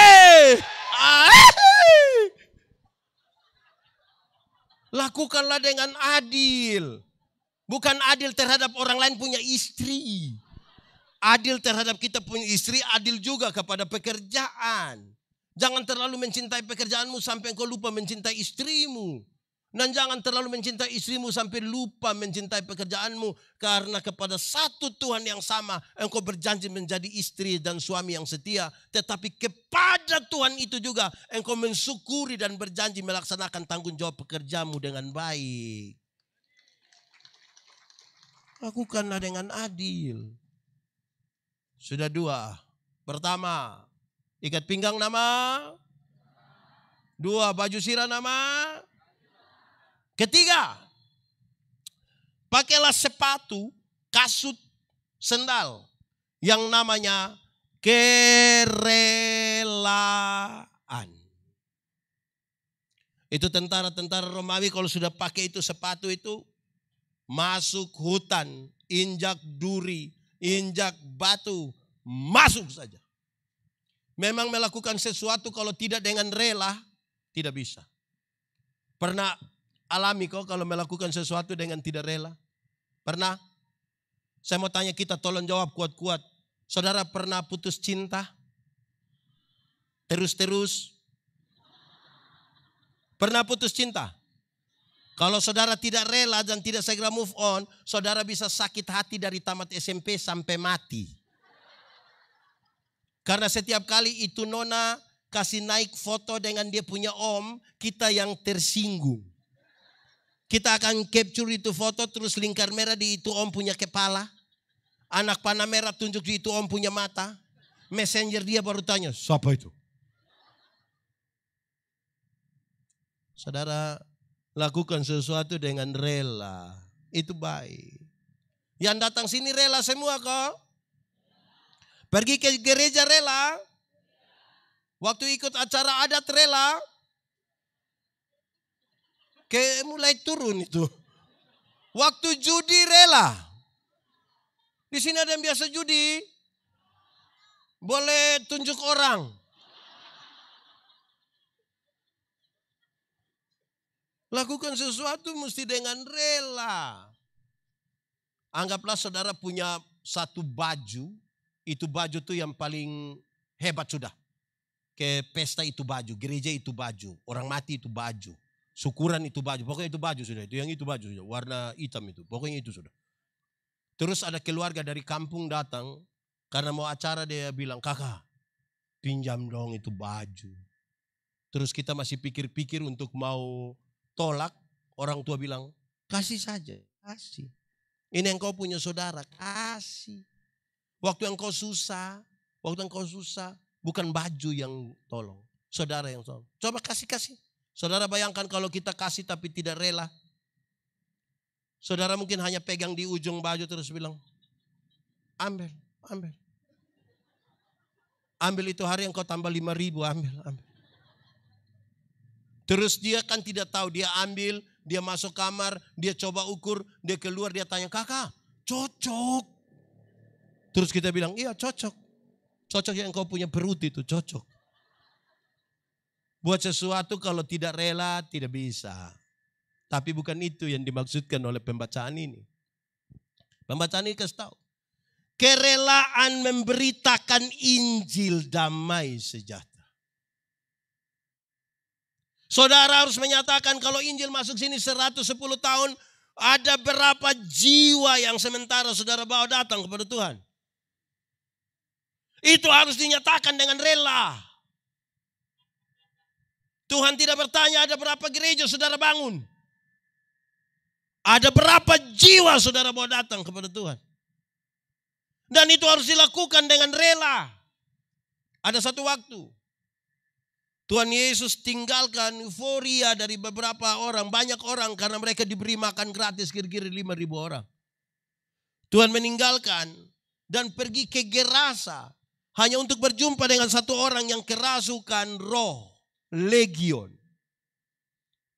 Ah. Lakukanlah dengan adil. Bukan adil terhadap orang lain punya istri. Adil terhadap kita punya istri, adil juga kepada pekerjaan. Jangan terlalu mencintai pekerjaanmu sampai engkau lupa mencintai istrimu. Dan jangan terlalu mencintai istrimu sampai lupa mencintai pekerjaanmu. Karena kepada satu Tuhan yang sama engkau berjanji menjadi istri dan suami yang setia. Tetapi kepada Tuhan itu juga engkau mensyukuri dan berjanji melaksanakan tanggung jawab pekerjaanmu dengan baik. Lakukanlah dengan adil. Sudah dua. Pertama, ikat pinggang nama. Dua, baju sirah nama. Ketiga, pakailah sepatu, kasut, sendal yang namanya kerelaan. Itu tentara-tentara Romawi kalau sudah pakai itu sepatu itu masuk hutan, injak duri, injak batu, masuk saja. Memang melakukan sesuatu kalau tidak dengan rela tidak bisa. Pernah alami kok kalau melakukan sesuatu dengan tidak rela? Pernah? Saya mau tanya kita tolong jawab kuat-kuat. Saudara pernah putus cinta? Terus-terus? Pernah putus cinta? Kalau saudara tidak rela dan tidak segera move on, saudara bisa sakit hati dari tamat SMP sampai mati. Karena setiap kali itu nona kasih naik foto dengan dia punya om, kita yang tersinggung. Kita akan capture itu foto terus lingkar merah di itu om punya kepala. Anak panah merah tunjuk di itu om punya mata. Messenger dia baru tanya, siapa itu? Saudara, lakukan sesuatu dengan rela. Itu baik. Yang datang sini rela semua kok. Pergi ke gereja rela. Waktu ikut acara adat rela pakai mulai turun itu. Waktu judi rela. Di sini ada yang biasa judi. Boleh tunjuk orang. Lakukan sesuatu mesti dengan rela. Anggaplah saudara punya satu baju. Itu baju tuh yang paling hebat sudah. Ke pesta itu baju, gereja itu baju, orang mati itu baju. Syukuran itu baju, pokoknya itu baju sudah, itu yang itu baju sudah, warna hitam itu, pokoknya itu sudah. Terus ada keluarga dari kampung datang, karena mau acara dia bilang, kakak pinjam dong itu baju. Terus kita masih pikir-pikir untuk mau tolak, orang tua bilang, kasih saja, kasih. Ini yang kau punya saudara, kasih. Waktu yang kau susah, waktu yang kau susah, bukan baju yang tolong, saudara yang tolong. Coba kasih-kasih. Saudara bayangkan kalau kita kasih tapi tidak rela. Saudara mungkin hanya pegang di ujung baju terus bilang, ambil, ambil. Ambil itu hari yang kau tambah lima ribu, ambil, ambil. Terus dia kan tidak tahu, dia ambil, dia masuk kamar, dia coba ukur, dia keluar, dia tanya, kakak, cocok. Terus kita bilang, iya cocok. Cocok yang kau punya perut itu, cocok. Buat sesuatu kalau tidak rela tidak bisa. Tapi bukan itu yang dimaksudkan oleh pembacaan ini. Pembacaan ini kasih tahu. Kerelaan memberitakan Injil damai sejahtera. Saudara harus menyatakan kalau Injil masuk sini 110 tahun, ada berapa jiwa yang sementara saudara bawa datang kepada Tuhan? Itu harus dinyatakan dengan rela. Tuhan tidak bertanya ada berapa gereja saudara bangun. Ada berapa jiwa saudara mau datang kepada Tuhan. Dan itu harus dilakukan dengan rela. Ada satu waktu. Tuhan Yesus tinggalkan euforia dari beberapa orang, banyak orang karena mereka diberi makan gratis kira-kira lima ribu orang. Tuhan meninggalkan dan pergi ke Gerasa hanya untuk berjumpa dengan satu orang yang kerasukan roh legion.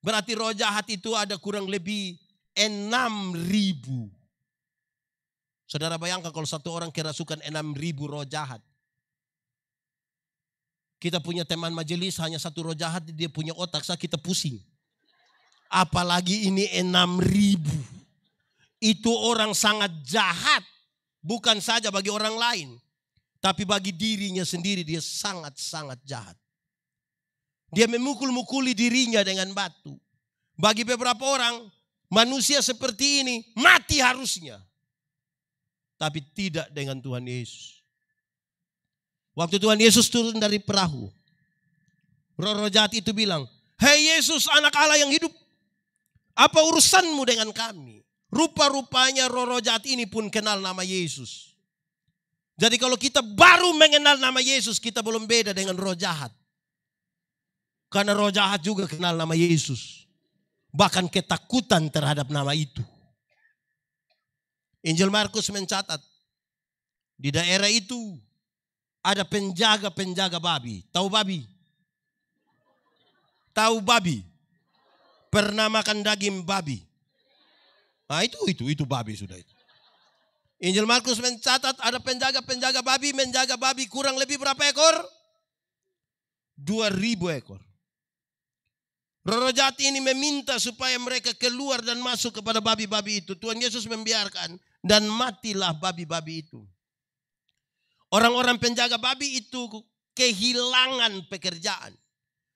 Berarti roh jahat itu ada kurang lebih enam ribu. Saudara bayangkan kalau satu orang kerasukan enam ribu roh jahat. Kita punya teman majelis hanya satu roh jahat dia punya otak saya kita pusing. Apalagi ini enam ribu. Itu orang sangat jahat. Bukan saja bagi orang lain. Tapi bagi dirinya sendiri dia sangat-sangat jahat. Dia memukul-mukuli dirinya dengan batu. Bagi beberapa orang, manusia seperti ini mati harusnya. Tapi tidak dengan Tuhan Yesus. Waktu Tuhan Yesus turun dari perahu. Roh-roh jahat itu bilang, Hei Yesus anak Allah yang hidup. Apa urusanmu dengan kami? Rupa-rupanya roh-roh jahat ini pun kenal nama Yesus. Jadi kalau kita baru mengenal nama Yesus, kita belum beda dengan roh jahat. Karena roh jahat juga kenal nama Yesus. Bahkan ketakutan terhadap nama itu. Injil Markus mencatat. Di daerah itu ada penjaga-penjaga babi. Tahu babi? Tahu babi? Pernah makan daging babi? Nah itu, itu, itu babi sudah itu. Injil Markus mencatat ada penjaga-penjaga babi menjaga babi kurang lebih berapa ekor? 2000 ekor. Roro Jati ini meminta supaya mereka keluar dan masuk kepada babi-babi itu. Tuhan Yesus membiarkan dan matilah babi-babi itu. Orang-orang penjaga babi itu kehilangan pekerjaan.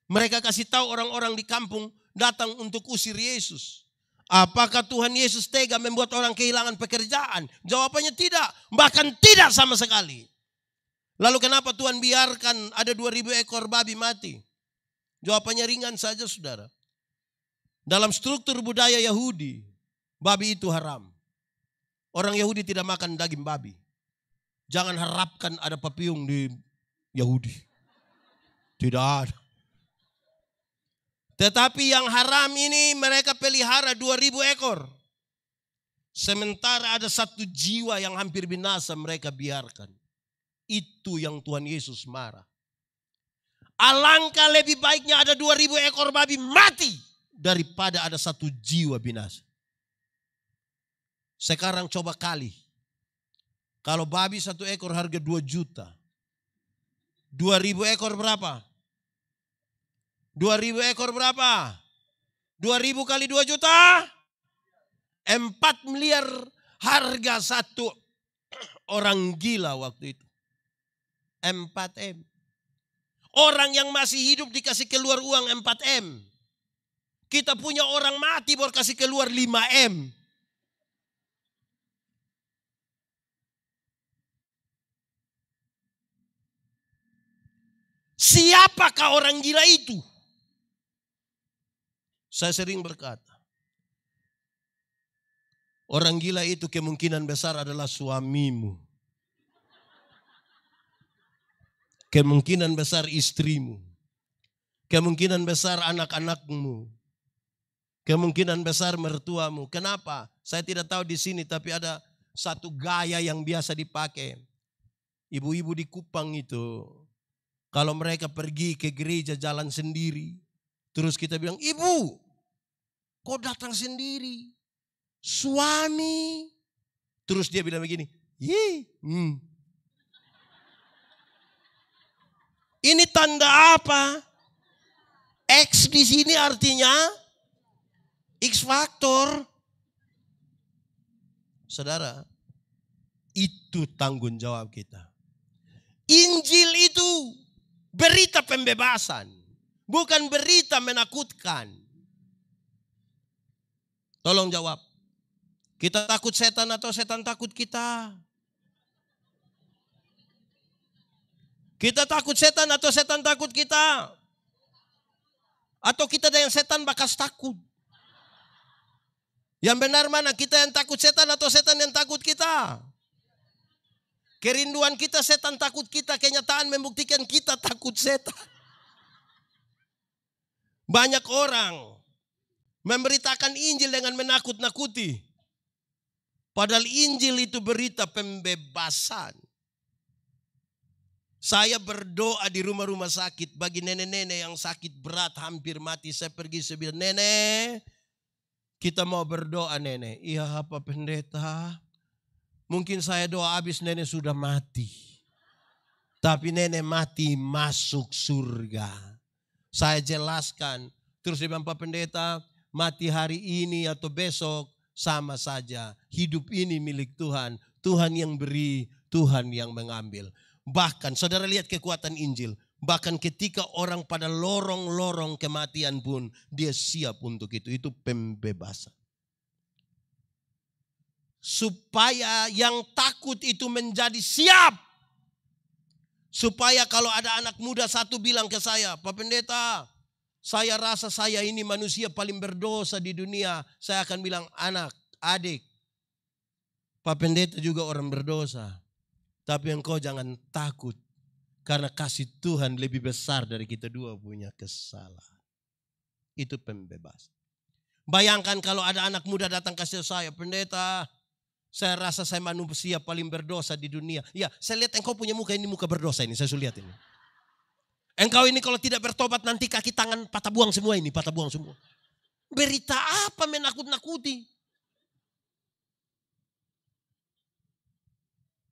Mereka kasih tahu orang-orang di kampung datang untuk usir Yesus. Apakah Tuhan Yesus tega membuat orang kehilangan pekerjaan? Jawabannya tidak, bahkan tidak sama sekali. Lalu kenapa Tuhan biarkan ada 2000 ekor babi mati? Jawabannya ringan saja saudara. Dalam struktur budaya Yahudi, babi itu haram. Orang Yahudi tidak makan daging babi. Jangan harapkan ada pepiung di Yahudi. Tidak ada. Tetapi yang haram ini mereka pelihara 2000 ekor. Sementara ada satu jiwa yang hampir binasa mereka biarkan. Itu yang Tuhan Yesus marah. Alangkah lebih baiknya ada 2000 ekor babi mati daripada ada satu jiwa binasa. Sekarang coba kali. Kalau babi satu ekor harga 2 juta. 2000 ekor berapa? 2000 ekor berapa? 2000 kali 2 juta? 4 miliar harga satu orang gila waktu itu. 4M. Orang yang masih hidup dikasih keluar uang 4M. Kita punya orang mati baru kasih keluar 5M. Siapakah orang gila itu? Saya sering berkata, orang gila itu kemungkinan besar adalah suamimu. Kemungkinan besar istrimu. Kemungkinan besar anak-anakmu. Kemungkinan besar mertuamu. Kenapa? Saya tidak tahu di sini tapi ada satu gaya yang biasa dipakai. Ibu-ibu di Kupang itu kalau mereka pergi ke gereja jalan sendiri, terus kita bilang, "Ibu, kok datang sendiri?" Suami. Terus dia bilang begini, iya. hmm, Ini tanda apa? X di sini artinya X faktor. Saudara, itu tanggung jawab kita. Injil itu berita pembebasan, bukan berita menakutkan. Tolong jawab. Kita takut setan atau setan takut kita? Kita takut setan atau setan takut kita? Atau kita dengan setan bakas takut? Yang benar mana? Kita yang takut setan atau setan yang takut kita? Kerinduan kita setan takut kita, kenyataan membuktikan kita takut setan. Banyak orang memberitakan Injil dengan menakut-nakuti. Padahal Injil itu berita pembebasan. Saya berdoa di rumah-rumah sakit bagi nenek-nenek yang sakit berat hampir mati. Saya pergi sebilang nenek kita mau berdoa nenek. Iya apa pendeta? Mungkin saya doa habis nenek sudah mati. Tapi nenek mati masuk surga. Saya jelaskan. Terus dia bilang, Pendeta, mati hari ini atau besok sama saja. Hidup ini milik Tuhan. Tuhan yang beri, Tuhan yang mengambil. Bahkan saudara lihat kekuatan Injil. Bahkan ketika orang pada lorong-lorong kematian pun dia siap untuk itu. Itu pembebasan. Supaya yang takut itu menjadi siap. Supaya kalau ada anak muda satu bilang ke saya, Pak Pendeta, saya rasa saya ini manusia paling berdosa di dunia. Saya akan bilang, anak, adik, Pak Pendeta juga orang berdosa. Tapi engkau jangan takut. Karena kasih Tuhan lebih besar dari kita dua punya kesalahan. Itu pembebas. Bayangkan kalau ada anak muda datang kasih saya, pendeta, saya rasa saya manusia paling berdosa di dunia. Ya, saya lihat engkau punya muka ini muka berdosa ini, saya sudah lihat ini. Engkau ini kalau tidak bertobat nanti kaki tangan patah buang semua ini, patah buang semua. Berita apa menakut-nakuti?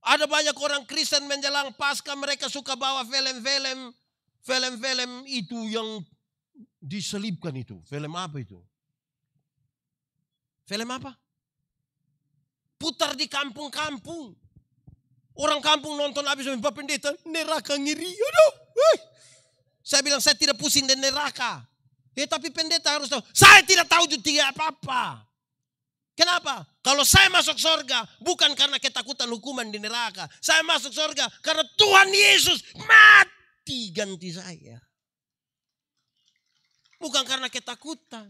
Ada banyak orang Kristen menjelang pasca mereka suka bawa film-film. Film-film itu yang diselipkan itu. Film apa itu? Film apa? Putar di kampung-kampung. Orang kampung nonton habis Pak Pendeta, neraka ngiri. Aduh, saya bilang saya tidak pusing dengan neraka. Ya tapi pendeta harus tahu, saya tidak tahu juga apa-apa. Kenapa? Kalau saya masuk sorga bukan karena ketakutan hukuman di neraka. Saya masuk sorga karena Tuhan Yesus mati ganti saya. Bukan karena ketakutan.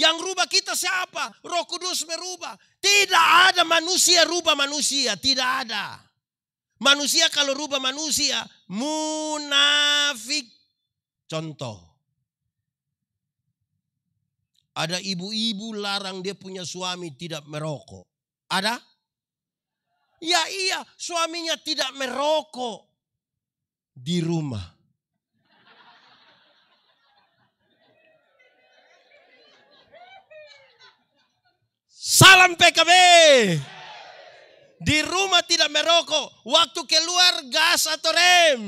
Yang rubah kita siapa? Roh Kudus merubah. Tidak ada manusia rubah manusia. Tidak ada. Manusia kalau rubah manusia munafik. Contoh. Ada ibu-ibu larang dia punya suami tidak merokok. Ada? Ya iya, suaminya tidak merokok di rumah. Salam PKB. Di rumah tidak merokok, waktu keluar gas atau rem.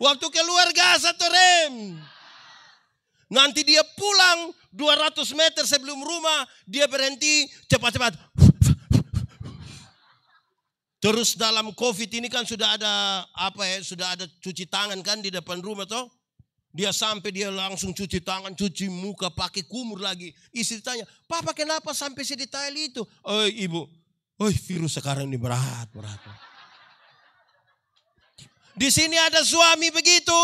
Waktu keluar gas atau rem. Nanti dia pulang 200 meter sebelum rumah, dia berhenti cepat-cepat. Terus dalam COVID ini kan sudah ada apa ya, sudah ada cuci tangan kan di depan rumah toh. Dia sampai dia langsung cuci tangan, cuci muka, pakai kumur lagi. isi tanya, Papa kenapa sampai si detail itu? Oh ibu, oh virus sekarang ini berat, berat. Di sini ada suami begitu.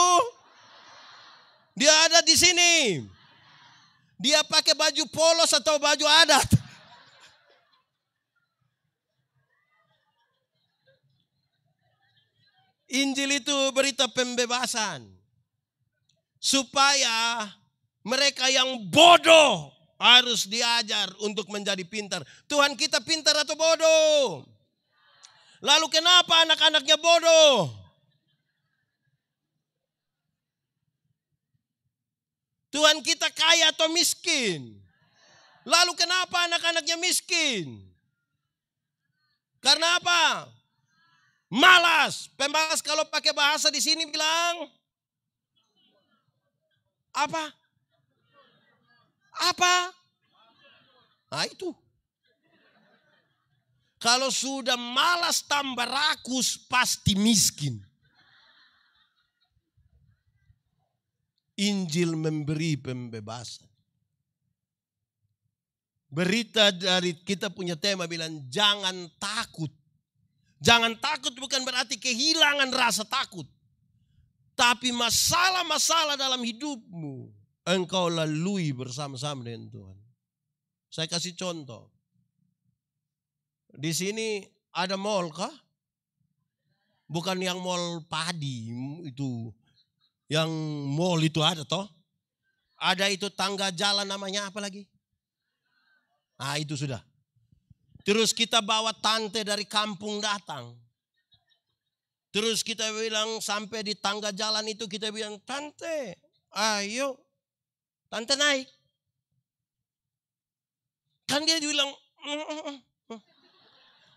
Dia ada di sini. Dia pakai baju polos atau baju adat. Injil itu berita pembebasan. Supaya mereka yang bodoh harus diajar untuk menjadi pintar. Tuhan kita pintar atau bodoh? Lalu kenapa anak-anaknya bodoh? Tuhan kita kaya atau miskin? Lalu kenapa anak-anaknya miskin? Karena apa? Malas. Pembalas kalau pakai bahasa di sini bilang apa? Apa? Nah itu. Kalau sudah malas tambah rakus pasti miskin. Injil memberi pembebasan. Berita dari kita punya tema bilang jangan takut. Jangan takut bukan berarti kehilangan rasa takut. Tapi masalah-masalah dalam hidupmu engkau lalui bersama-sama dengan Tuhan. Saya kasih contoh. Di sini ada mall kah? Bukan yang mall padi itu yang mall itu ada toh. Ada itu tangga jalan namanya apa lagi? Ah itu sudah. Terus kita bawa tante dari kampung datang. Terus kita bilang sampai di tangga jalan itu kita bilang tante, ayo tante naik. Kan dia bilang, mm, mm, mm.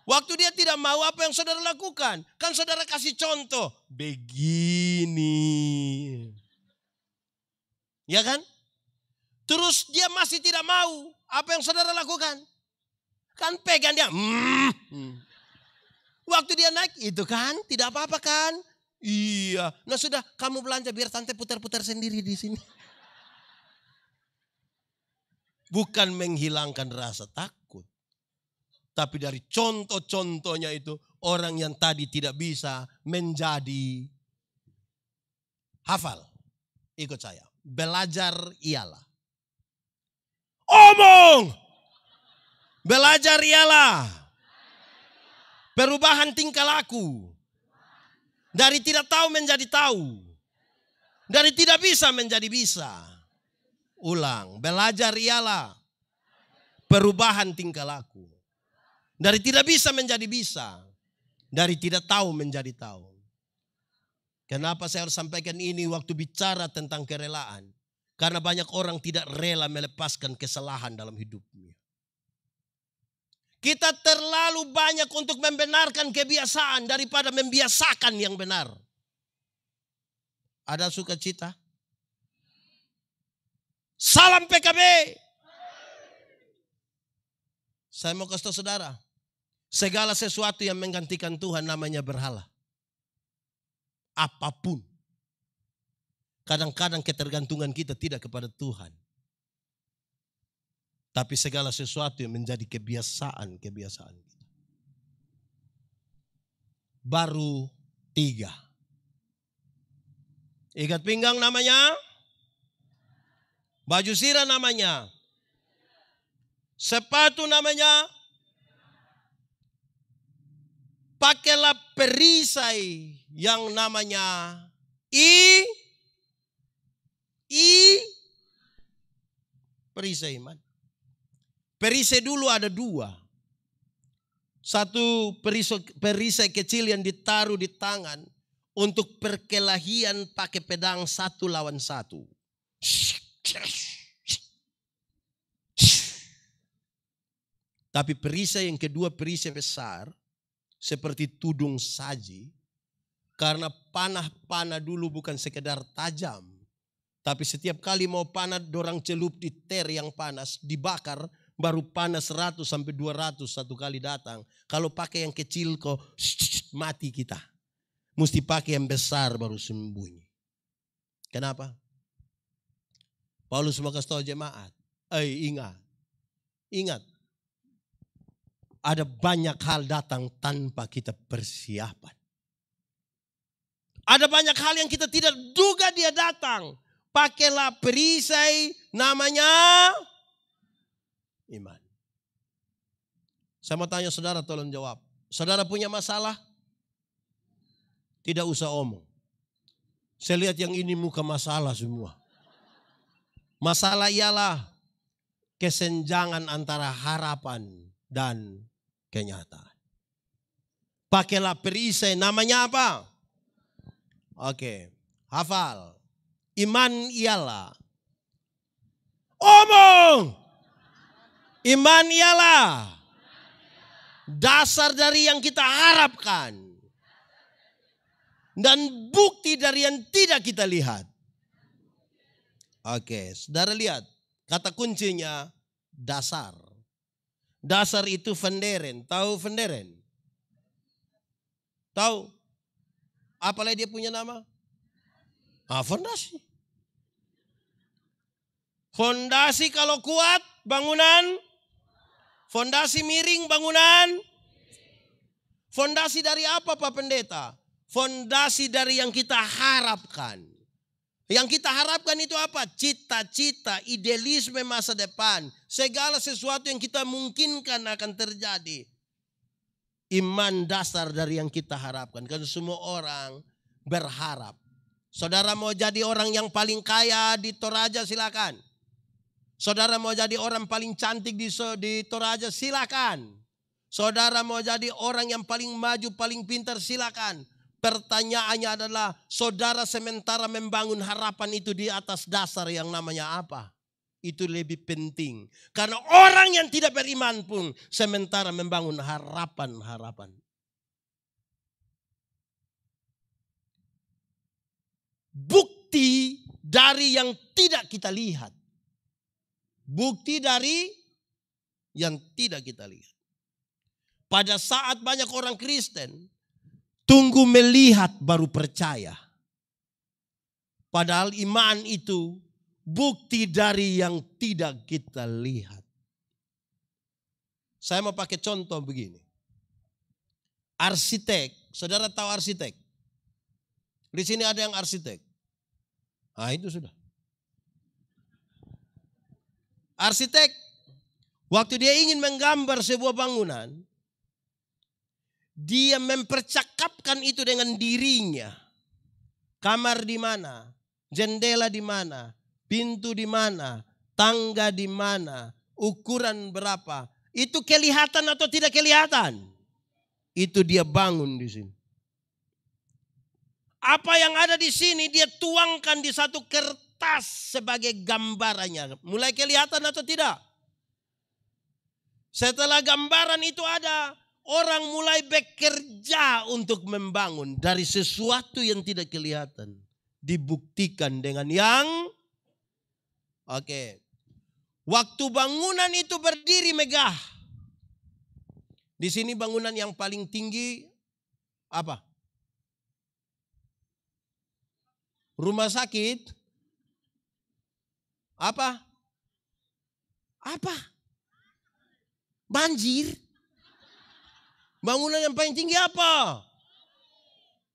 Waktu dia tidak mau apa yang saudara lakukan. Kan saudara kasih contoh. Begini. Ya kan? Terus dia masih tidak mau apa yang saudara lakukan. Kan pegang dia. Hmm, hmm. Waktu dia naik itu kan tidak apa-apa kan. Iya. Nah sudah kamu belanja biar tante putar-putar sendiri di sini. Bukan menghilangkan rasa takut. Tapi dari contoh-contohnya itu orang yang tadi tidak bisa menjadi hafal. Ikut saya. Belajar ialah. Omong. Belajar ialah. Perubahan tingkah laku. Dari tidak tahu menjadi tahu. Dari tidak bisa menjadi bisa. Ulang. Belajar ialah perubahan tingkah laku. Dari tidak bisa menjadi bisa. Dari tidak tahu menjadi tahu. Kenapa saya harus sampaikan ini waktu bicara tentang kerelaan? Karena banyak orang tidak rela melepaskan kesalahan dalam hidupnya. Kita terlalu banyak untuk membenarkan kebiasaan daripada membiasakan yang benar. Ada sukacita? Salam PKB. Saya mau kasih tahu saudara, Segala sesuatu yang menggantikan Tuhan namanya berhala. Apapun. Kadang-kadang ketergantungan kita tidak kepada Tuhan. Tapi segala sesuatu yang menjadi kebiasaan-kebiasaan kita. Baru tiga. Ikat pinggang namanya. Baju sirah namanya. Sepatu namanya pakailah perisai yang namanya i i perisai iman. Perisai dulu ada dua. Satu perisai, perisai kecil yang ditaruh di tangan untuk perkelahian pakai pedang satu lawan satu. Tapi perisai yang kedua perisai besar seperti tudung saji. Karena panah-panah dulu bukan sekedar tajam. Tapi setiap kali mau panah dorang celup di ter yang panas, dibakar, baru panas 100 sampai 200 satu kali datang. Kalau pakai yang kecil kok [TSK] mati kita. Mesti pakai yang besar baru sembunyi. Kenapa? Paulus mau kasih tahu jemaat. Eh ingat. Ingat, ada banyak hal datang tanpa kita persiapan. Ada banyak hal yang kita tidak duga dia datang. Pakailah perisai namanya iman. Saya mau tanya saudara tolong jawab. Saudara punya masalah? Tidak usah omong. Saya lihat yang ini muka masalah semua. Masalah ialah kesenjangan antara harapan dan kenyataan. Pakailah perisai, namanya apa? Oke, hafal. Iman ialah. Omong! Iman ialah. Dasar dari yang kita harapkan. Dan bukti dari yang tidak kita lihat. Oke, saudara lihat. Kata kuncinya dasar. Dasar itu Venderen. Tahu Venderen? Tahu? Apalagi dia punya nama? Ah, fondasi. Fondasi kalau kuat bangunan. Fondasi miring bangunan. Fondasi dari apa Pak Pendeta? Fondasi dari yang kita harapkan. Yang kita harapkan itu apa? Cita-cita, idealisme masa depan. Segala sesuatu yang kita mungkinkan akan terjadi. Iman dasar dari yang kita harapkan. Karena semua orang berharap. Saudara mau jadi orang yang paling kaya di Toraja silakan. Saudara mau jadi orang paling cantik di, di Toraja silakan. Saudara mau jadi orang yang paling maju, paling pintar silakan. Pertanyaannya adalah saudara sementara membangun harapan itu di atas dasar yang namanya apa? Itu lebih penting. Karena orang yang tidak beriman pun sementara membangun harapan-harapan. Bukti dari yang tidak kita lihat. Bukti dari yang tidak kita lihat. Pada saat banyak orang Kristen Tunggu melihat baru percaya. Padahal iman itu bukti dari yang tidak kita lihat. Saya mau pakai contoh begini. Arsitek, saudara tahu arsitek? Di sini ada yang arsitek. Ah itu sudah. Arsitek, waktu dia ingin menggambar sebuah bangunan, dia mempercakapkan itu dengan dirinya. Kamar di mana? Jendela di mana? Pintu di mana? Tangga di mana? Ukuran berapa? Itu kelihatan atau tidak kelihatan? Itu dia bangun di sini. Apa yang ada di sini dia tuangkan di satu kertas sebagai gambarannya. Mulai kelihatan atau tidak? Setelah gambaran itu ada, orang mulai bekerja untuk membangun dari sesuatu yang tidak kelihatan. Dibuktikan dengan yang oke. Waktu bangunan itu berdiri megah. Di sini bangunan yang paling tinggi apa? Rumah sakit apa? Apa? Banjir. Bangunan yang paling tinggi apa?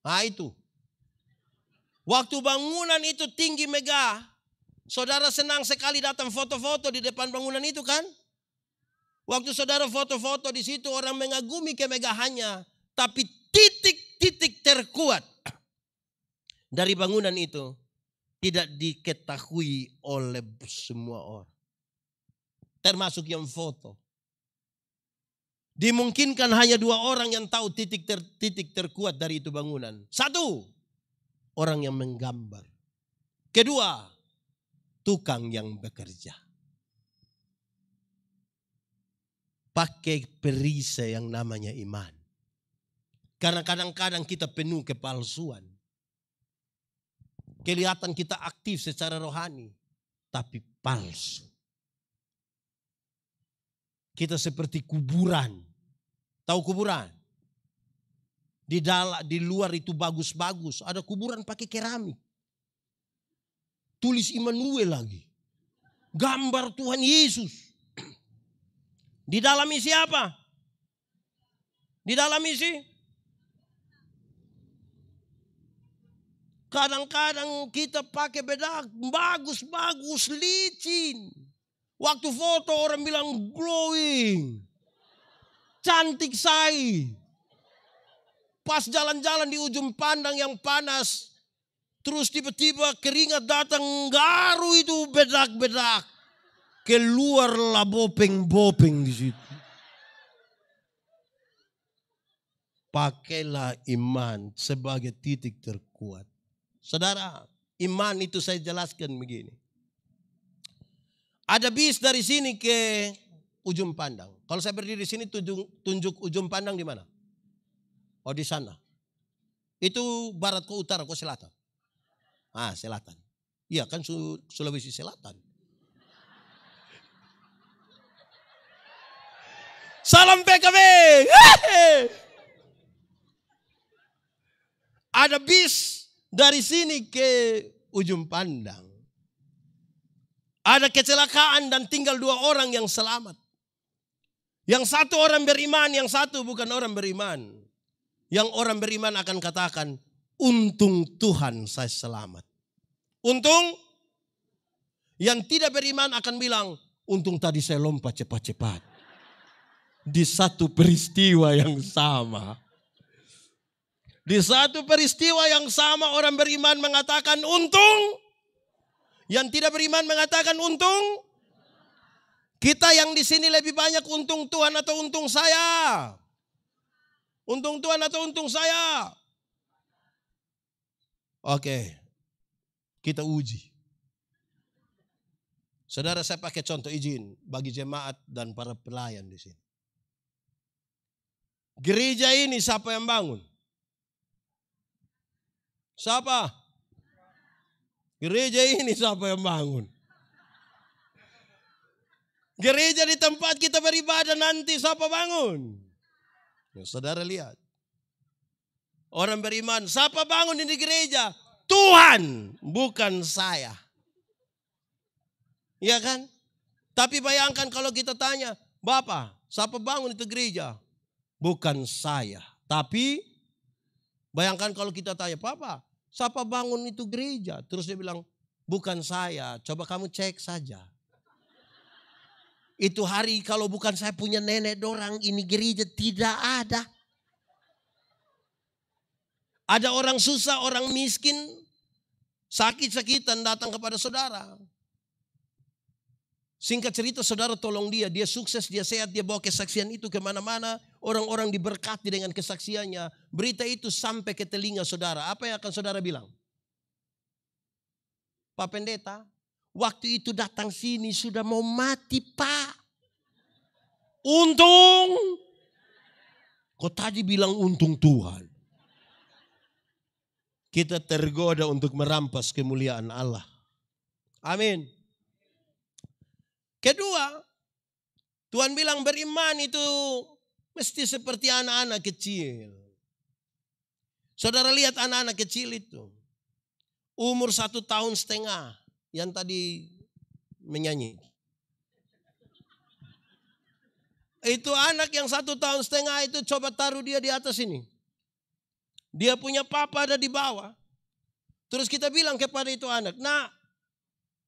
Nah itu. Waktu bangunan itu tinggi megah, saudara senang sekali datang foto-foto di depan bangunan itu kan? Waktu saudara foto-foto di situ orang mengagumi kemegahannya, tapi titik-titik terkuat dari bangunan itu tidak diketahui oleh semua orang. Termasuk yang foto. Dimungkinkan hanya dua orang yang tahu titik ter, titik terkuat dari itu bangunan. Satu, orang yang menggambar. Kedua, tukang yang bekerja. Pakai perisai yang namanya iman. Karena kadang-kadang kita penuh kepalsuan. Kelihatan kita aktif secara rohani, tapi palsu. Kita seperti kuburan. Tahu kuburan? Di dalam, di luar itu bagus-bagus. Ada kuburan pakai keramik. Tulis Immanuel lagi. Gambar Tuhan Yesus. [CLEARS THROAT] Di dalam isi apa? Di dalam isi Kadang-kadang kita pakai bedak bagus-bagus licin. Waktu foto orang bilang glowing. Cantik say. Pas jalan-jalan di ujung pandang yang panas. Terus tiba-tiba keringat datang garu itu bedak-bedak. Keluarlah bopeng-bopeng di situ. Pakailah iman sebagai titik terkuat. Saudara, iman itu saya jelaskan begini. Ada bis dari sini ke ujung pandang. Kalau saya berdiri di sini tunjuk, tunjuk ujung pandang di mana? Oh di sana. Itu barat ke utara ke selatan. Ah selatan. Iya kan Sulawesi Selatan. Salam PKB. Ada bis dari sini ke ujung pandang. Ada kecelakaan dan tinggal dua orang yang selamat. Yang satu orang beriman, yang satu bukan orang beriman. Yang orang beriman akan katakan, untung Tuhan saya selamat. Untung yang tidak beriman akan bilang, untung tadi saya lompat cepat-cepat. Di satu peristiwa yang sama. Di satu peristiwa yang sama orang beriman mengatakan untung yang tidak beriman mengatakan untung. Kita yang di sini lebih banyak untung Tuhan atau untung saya? Untung Tuhan atau untung saya? Oke. Kita uji. Saudara saya pakai contoh izin bagi jemaat dan para pelayan di sini. Gereja ini siapa yang bangun? Siapa? Gereja ini siapa yang bangun? Gereja di tempat kita beribadah nanti siapa bangun? Ya, saudara lihat. Orang beriman, siapa bangun di gereja? Tuhan, bukan saya. Iya kan? Tapi bayangkan kalau kita tanya, Bapak, siapa bangun itu gereja? Bukan saya. Tapi bayangkan kalau kita tanya, bapak. Siapa bangun itu gereja? Terus dia bilang, bukan saya, coba kamu cek saja. Itu hari kalau bukan saya punya nenek dorang ini gereja tidak ada. Ada orang susah, orang miskin, sakit-sakitan datang kepada saudara. Singkat cerita saudara tolong dia, dia sukses, dia sehat, dia bawa kesaksian itu kemana-mana orang-orang diberkati dengan kesaksiannya, berita itu sampai ke telinga saudara, apa yang akan saudara bilang? Pak Pendeta, waktu itu datang sini sudah mau mati Pak. Untung. Kau tadi bilang untung Tuhan. Kita tergoda untuk merampas kemuliaan Allah. Amin. Kedua, Tuhan bilang beriman itu Mesti seperti anak-anak kecil. Saudara lihat anak-anak kecil itu. Umur satu tahun setengah. Yang tadi menyanyi. Itu anak yang satu tahun setengah itu coba taruh dia di atas ini. Dia punya papa ada di bawah. Terus kita bilang kepada itu anak, Nah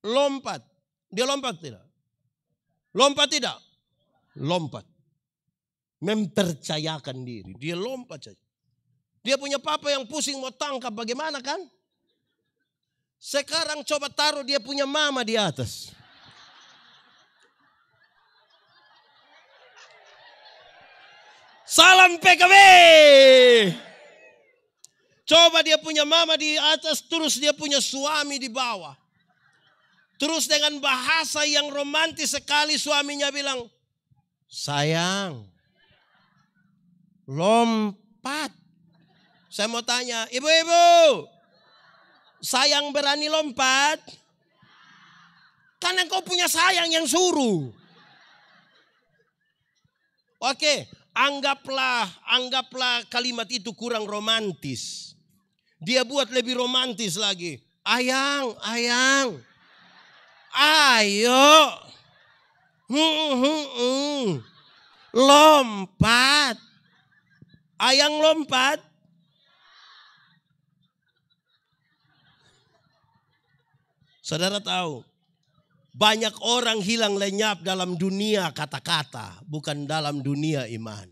lompat. Dia lompat tidak? Lompat tidak? Lompat mempercayakan diri. Dia lompat saja. Dia punya papa yang pusing mau tangkap bagaimana kan? Sekarang coba taruh dia punya mama di atas. Salam PKB. Coba dia punya mama di atas, terus dia punya suami di bawah. Terus dengan bahasa yang romantis sekali suaminya bilang, "Sayang, lompat. Saya mau tanya, ibu-ibu, sayang berani lompat? Karena kau punya sayang yang suruh. Oke, anggaplah, anggaplah kalimat itu kurang romantis. Dia buat lebih romantis lagi. Ayang, ayang, ayo, hmm, hmm, hmm. lompat. Ayang lompat. Saudara tahu, banyak orang hilang lenyap dalam dunia kata-kata, bukan dalam dunia iman.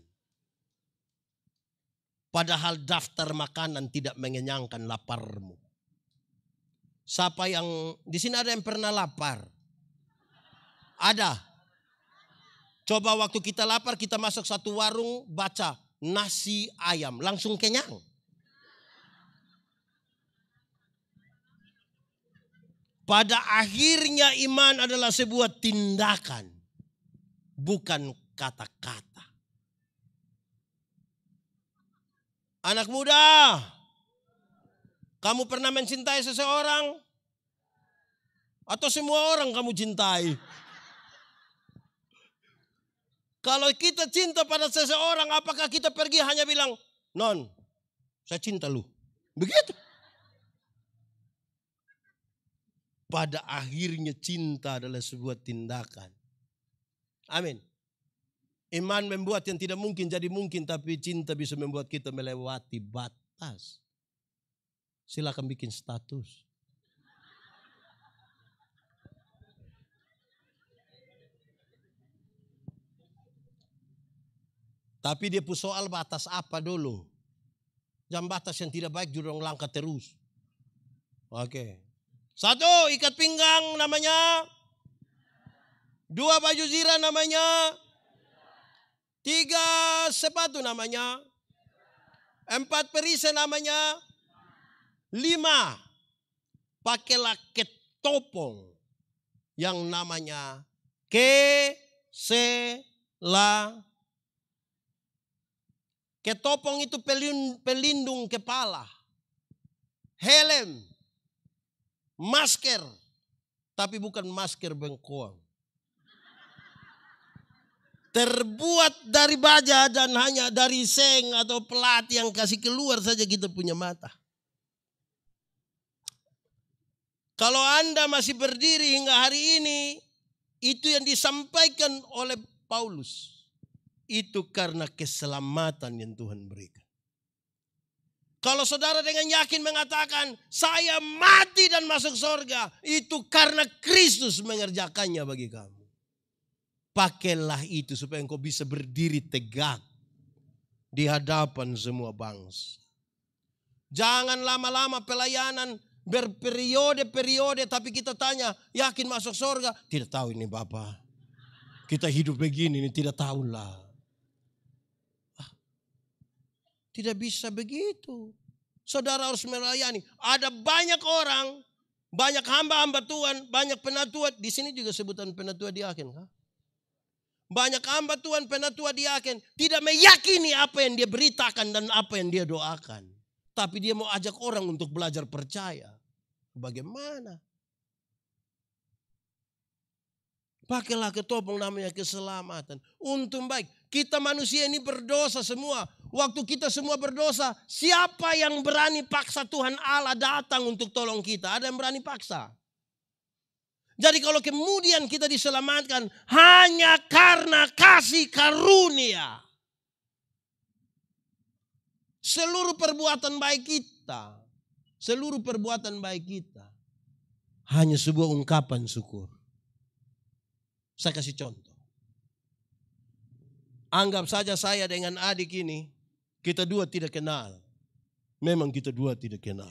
Padahal daftar makanan tidak mengenyangkan laparmu. Siapa yang di sini ada yang pernah lapar? Ada. Coba waktu kita lapar kita masuk satu warung baca nasi ayam, langsung kenyang. Pada akhirnya iman adalah sebuah tindakan, bukan kata-kata. Anak muda, kamu pernah mencintai seseorang? Atau semua orang kamu cintai? Kalau kita cinta pada seseorang, apakah kita pergi hanya bilang, Non, saya cinta lu. Begitu. Pada akhirnya cinta adalah sebuah tindakan. Amin. Iman membuat yang tidak mungkin jadi mungkin, tapi cinta bisa membuat kita melewati batas. Silakan bikin status. Tapi dia pun soal batas apa dulu. Jam batas yang tidak baik jurang langkah terus. Oke. Satu ikat pinggang namanya. Dua baju zirah namanya. Tiga sepatu namanya. Empat perisai namanya. Lima. Pakai laket topong. Yang namanya keselamatan Ketopong itu pelindung kepala. Helm. Masker. Tapi bukan masker bengkoang. Terbuat dari baja dan hanya dari seng atau pelat yang kasih keluar saja kita punya mata. Kalau Anda masih berdiri hingga hari ini, itu yang disampaikan oleh Paulus. Itu karena keselamatan yang Tuhan berikan. Kalau saudara dengan yakin mengatakan, saya mati dan masuk surga. Itu karena Kristus mengerjakannya bagi kamu. Pakailah itu supaya engkau bisa berdiri tegak di hadapan semua bangsa. Jangan lama-lama pelayanan berperiode-periode tapi kita tanya yakin masuk surga tidak tahu ini Bapak. Kita hidup begini ini tidak tahulah. Tidak bisa begitu. Saudara harus melayani. Ada banyak orang, banyak hamba-hamba Tuhan, banyak penatua. Di sini juga sebutan penatua diaken. Kan? Banyak hamba Tuhan, penatua diaken. Tidak meyakini apa yang dia beritakan dan apa yang dia doakan. Tapi dia mau ajak orang untuk belajar percaya. Bagaimana? Pakailah ketopong namanya keselamatan. Untung baik. Kita manusia ini berdosa semua waktu kita semua berdosa, siapa yang berani paksa Tuhan Allah datang untuk tolong kita? Ada yang berani paksa? Jadi kalau kemudian kita diselamatkan hanya karena kasih karunia. Seluruh perbuatan baik kita, seluruh perbuatan baik kita hanya sebuah ungkapan syukur. Saya kasih contoh. Anggap saja saya dengan adik ini kita dua tidak kenal. Memang kita dua tidak kenal.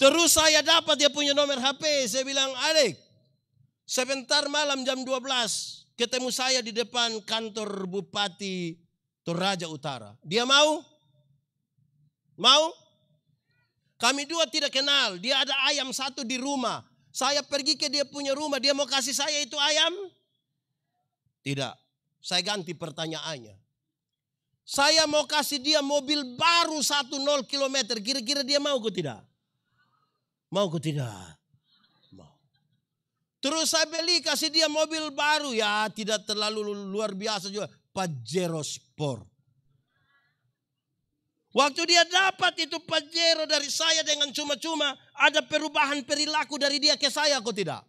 Terus saya dapat dia punya nomor HP. Saya bilang, adik, sebentar malam jam 12 ketemu saya di depan kantor Bupati Toraja Utara. Dia mau? Mau? Kami dua tidak kenal. Dia ada ayam satu di rumah. Saya pergi ke dia punya rumah. Dia mau kasih saya itu ayam? Tidak. Saya ganti pertanyaannya. Saya mau kasih dia mobil baru satu nol kilometer. Kira-kira dia mau ke tidak? Mau ke tidak? Mau. Terus saya beli kasih dia mobil baru. Ya tidak terlalu luar biasa juga. Pajero Sport. Waktu dia dapat itu Pajero dari saya dengan cuma-cuma, ada perubahan perilaku dari dia ke saya kok tidak?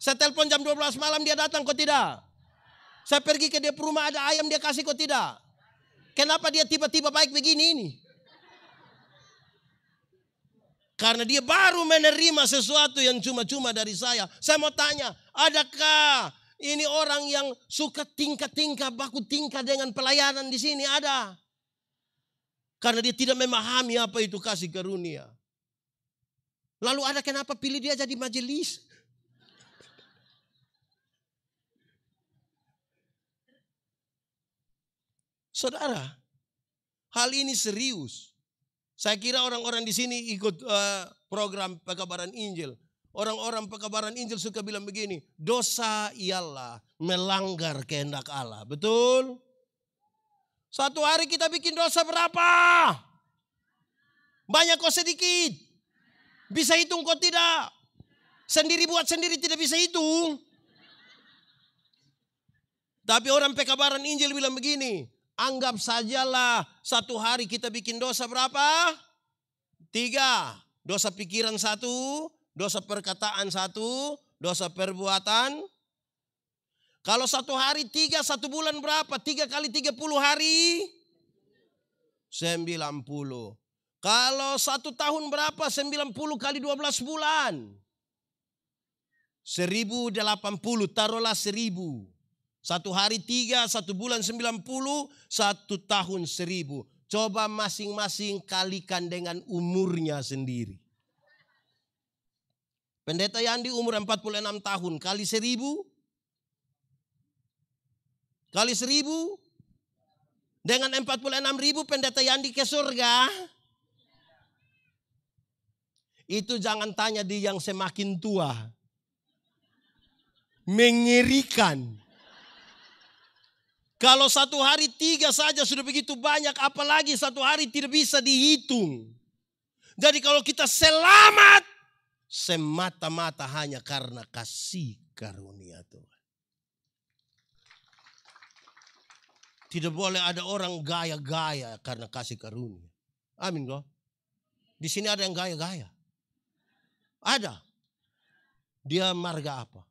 Saya telepon jam 12 malam dia datang kok tidak? Saya pergi ke dia rumah ada ayam dia kasih kok tidak? Kenapa dia tiba-tiba baik begini ini? Karena dia baru menerima sesuatu yang cuma-cuma dari saya. Saya mau tanya, adakah ini orang yang suka tingkah-tingkah, baku tingkah dengan pelayanan di sini? Ada. Karena dia tidak memahami apa itu kasih karunia. Lalu ada kenapa pilih dia jadi majelis? Saudara, hal ini serius. Saya kira orang-orang di sini ikut uh, program pekabaran Injil. Orang-orang pekabaran Injil suka bilang begini, dosa ialah melanggar kehendak Allah. Betul? Satu hari kita bikin dosa berapa? Banyak kok sedikit. Bisa hitung kok tidak? Sendiri buat sendiri tidak bisa hitung. Tapi orang pekabaran Injil bilang begini, Anggap sajalah satu hari kita bikin dosa berapa? Tiga. Dosa pikiran satu, dosa perkataan satu, dosa perbuatan. Kalau satu hari tiga, satu bulan berapa? Tiga kali tiga puluh hari? Sembilan puluh. Kalau satu tahun berapa? Sembilan puluh kali dua belas bulan. Seribu delapan puluh, taruhlah seribu. Satu hari tiga, satu bulan sembilan puluh, satu tahun seribu. Coba masing-masing kalikan dengan umurnya sendiri. Pendeta Yandi umur empat puluh enam tahun, kali seribu, kali seribu, dengan empat puluh enam ribu pendeta Yandi ke surga. Itu jangan tanya di yang semakin tua. Mengerikan. Kalau satu hari tiga saja sudah begitu banyak, apalagi satu hari tidak bisa dihitung. Jadi kalau kita selamat, semata-mata hanya karena kasih karunia Tuhan. Tidak boleh ada orang gaya-gaya karena kasih karunia. Amin kok. Di sini ada yang gaya-gaya. Ada. Dia marga apa?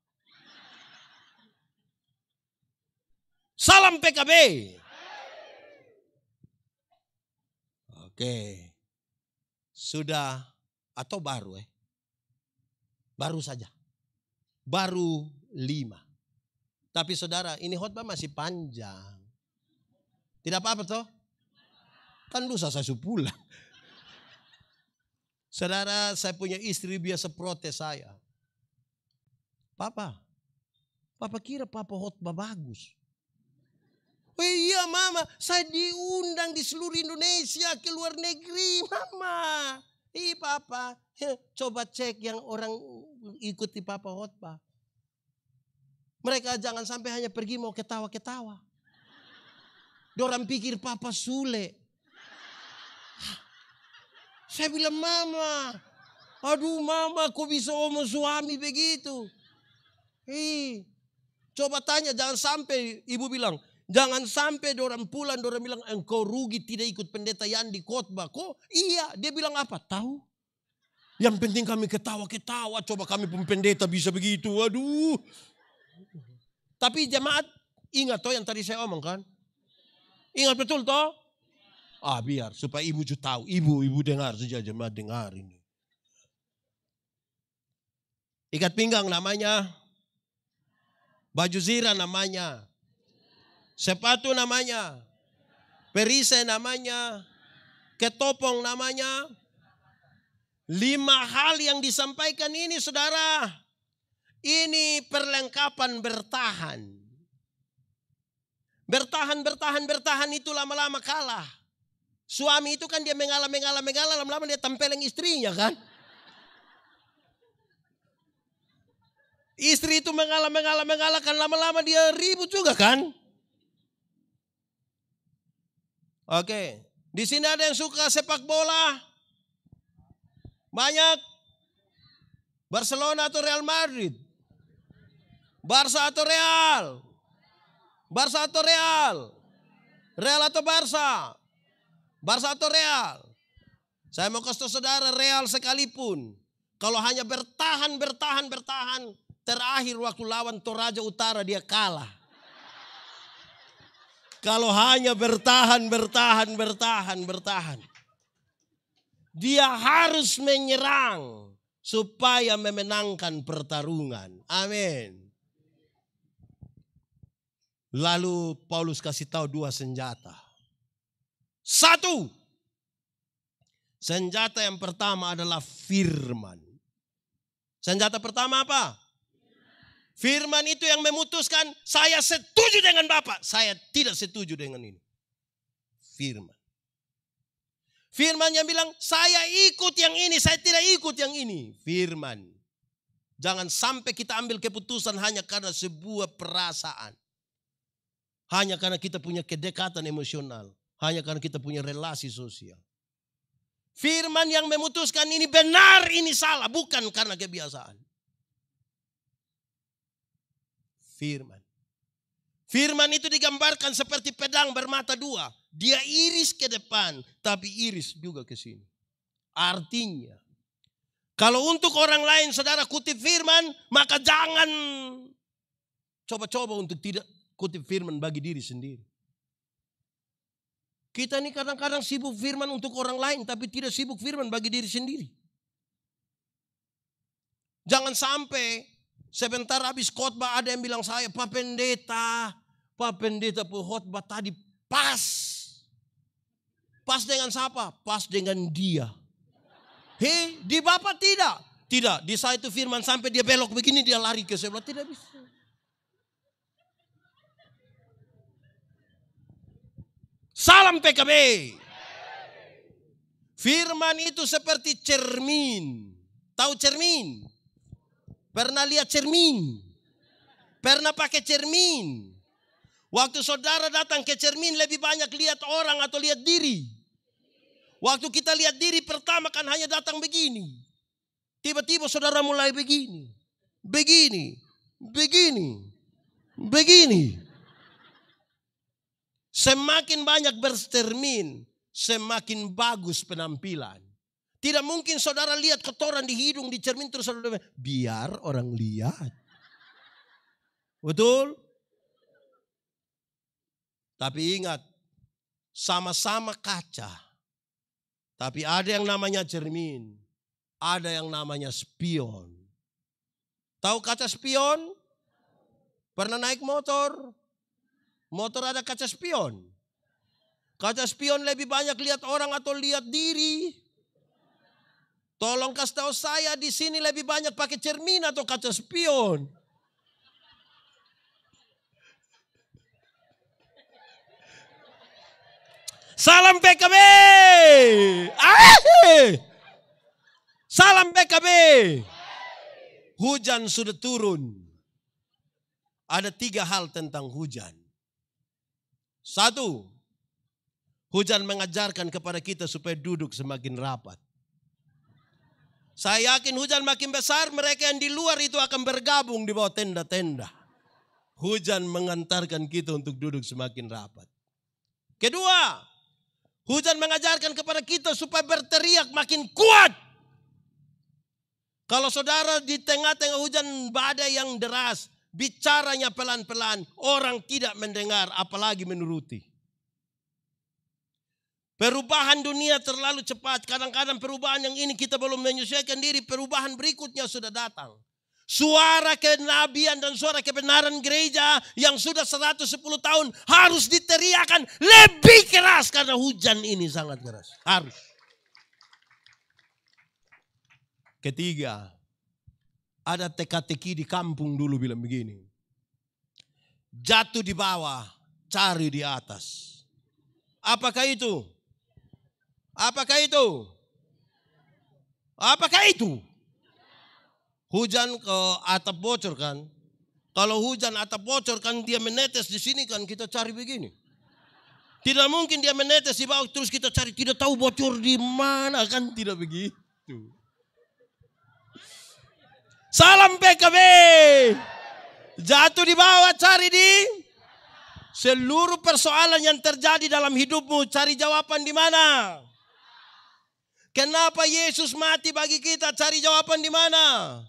Salam PKB. Oke. Sudah atau baru eh? Baru saja. Baru lima. Tapi saudara ini khotbah masih panjang. Tidak apa-apa toh? Kan lusa saya pulang. Saudara, saya punya istri biasa protes saya. Papa, papa kira papa khotbah bagus. Oh iya mama, saya diundang di seluruh Indonesia ke luar negeri mama. Ih papa, coba cek yang orang ikuti papa khotbah. Mereka jangan sampai hanya pergi mau ketawa-ketawa. Dorang pikir papa sule. Saya bilang mama, aduh mama kok bisa omong suami begitu. Ih, coba tanya jangan sampai ibu bilang, Jangan sampai orang pulang, orang bilang engkau rugi tidak ikut pendeta yang di khotbah. Kok iya? Dia bilang apa? Tahu? Yang penting kami ketawa-ketawa. Coba kami pun pendeta bisa begitu. Waduh. Tapi jemaat ingat toh yang tadi saya omong kan? Ingat betul toh? Ah biar supaya ibu juga tahu. Ibu, ibu dengar saja jemaat dengar ini. Ikat pinggang namanya. Baju zirah namanya. Sepatu namanya. Perisai namanya. Ketopong namanya. Lima hal yang disampaikan ini saudara. Ini perlengkapan bertahan. Bertahan, bertahan, bertahan itu lama-lama kalah. Suami itu kan dia mengalah, mengalah, mengalah. Lama-lama dia tempeleng istrinya kan. Istri itu mengalah, mengalah, mengalah kan lama-lama dia ribut juga kan. Oke, di sini ada yang suka sepak bola. Banyak. Barcelona atau Real Madrid? Barca atau Real? Barca atau Real? Real atau Barca? Barca atau Real? Saya mau kasih saudara Real sekalipun. Kalau hanya bertahan, bertahan, bertahan. Terakhir waktu lawan Toraja Utara dia kalah. Kalau hanya bertahan, bertahan, bertahan, bertahan. Dia harus menyerang supaya memenangkan pertarungan. Amin. Lalu Paulus kasih tahu dua senjata. Satu, senjata yang pertama adalah firman. Senjata pertama apa? Firman itu yang memutuskan, saya setuju dengan Bapak, saya tidak setuju dengan ini. Firman. Firman yang bilang, saya ikut yang ini, saya tidak ikut yang ini. Firman. Jangan sampai kita ambil keputusan hanya karena sebuah perasaan. Hanya karena kita punya kedekatan emosional. Hanya karena kita punya relasi sosial. Firman yang memutuskan ini benar, ini salah. Bukan karena kebiasaan. firman. Firman itu digambarkan seperti pedang bermata dua. Dia iris ke depan, tapi iris juga ke sini. Artinya, kalau untuk orang lain saudara kutip firman, maka jangan coba-coba untuk tidak kutip firman bagi diri sendiri. Kita ini kadang-kadang sibuk firman untuk orang lain, tapi tidak sibuk firman bagi diri sendiri. Jangan sampai Sebentar habis khotbah ada yang bilang saya, Pak Pendeta, Pak Pendeta khotbah tadi pas. Pas dengan siapa? Pas dengan dia. he di Bapak tidak. Tidak, di saya itu firman sampai dia belok begini dia lari ke sebelah. Tidak bisa. Salam PKB. Firman itu seperti cermin. Tahu cermin? Pernah lihat cermin? Pernah pakai cermin? Waktu saudara datang ke cermin lebih banyak lihat orang atau lihat diri. Waktu kita lihat diri pertama kan hanya datang begini. Tiba-tiba saudara mulai begini. Begini. Begini. Begini. Semakin banyak bercermin, semakin bagus penampilan. Tidak mungkin saudara lihat kotoran di hidung, di cermin terus saudara biar orang lihat. Betul? Tapi ingat, sama-sama kaca. Tapi ada yang namanya cermin, ada yang namanya spion. Tahu kaca spion? Pernah naik motor? Motor ada kaca spion. Kaca spion lebih banyak lihat orang atau lihat diri. Tolong kasih tahu saya di sini lebih banyak pakai cermin atau kaca spion. Salam PKB. Salam PKB. Hujan sudah turun. Ada tiga hal tentang hujan. Satu, hujan mengajarkan kepada kita supaya duduk semakin rapat. Saya yakin hujan makin besar, mereka yang di luar itu akan bergabung di bawah tenda-tenda. Hujan mengantarkan kita untuk duduk semakin rapat. Kedua, hujan mengajarkan kepada kita supaya berteriak makin kuat. Kalau saudara di tengah-tengah hujan badai yang deras, bicaranya pelan-pelan, orang tidak mendengar apalagi menuruti. Perubahan dunia terlalu cepat. Kadang-kadang perubahan yang ini kita belum menyesuaikan diri. Perubahan berikutnya sudah datang. Suara kenabian dan suara kebenaran gereja yang sudah 110 tahun harus diteriakan lebih keras karena hujan ini sangat keras. Harus. Ketiga, ada teka-teki di kampung dulu bilang begini. Jatuh di bawah, cari di atas. Apakah itu? Apakah itu? Apakah itu? Hujan ke atap bocor kan? Kalau hujan atap bocor kan dia menetes di sini kan kita cari begini. Tidak mungkin dia menetes di bawah terus kita cari tidak tahu bocor di mana kan tidak begitu. Salam PKB. Jatuh di bawah cari di seluruh persoalan yang terjadi dalam hidupmu cari jawaban di mana? Kenapa Yesus mati bagi kita? Cari jawaban di mana?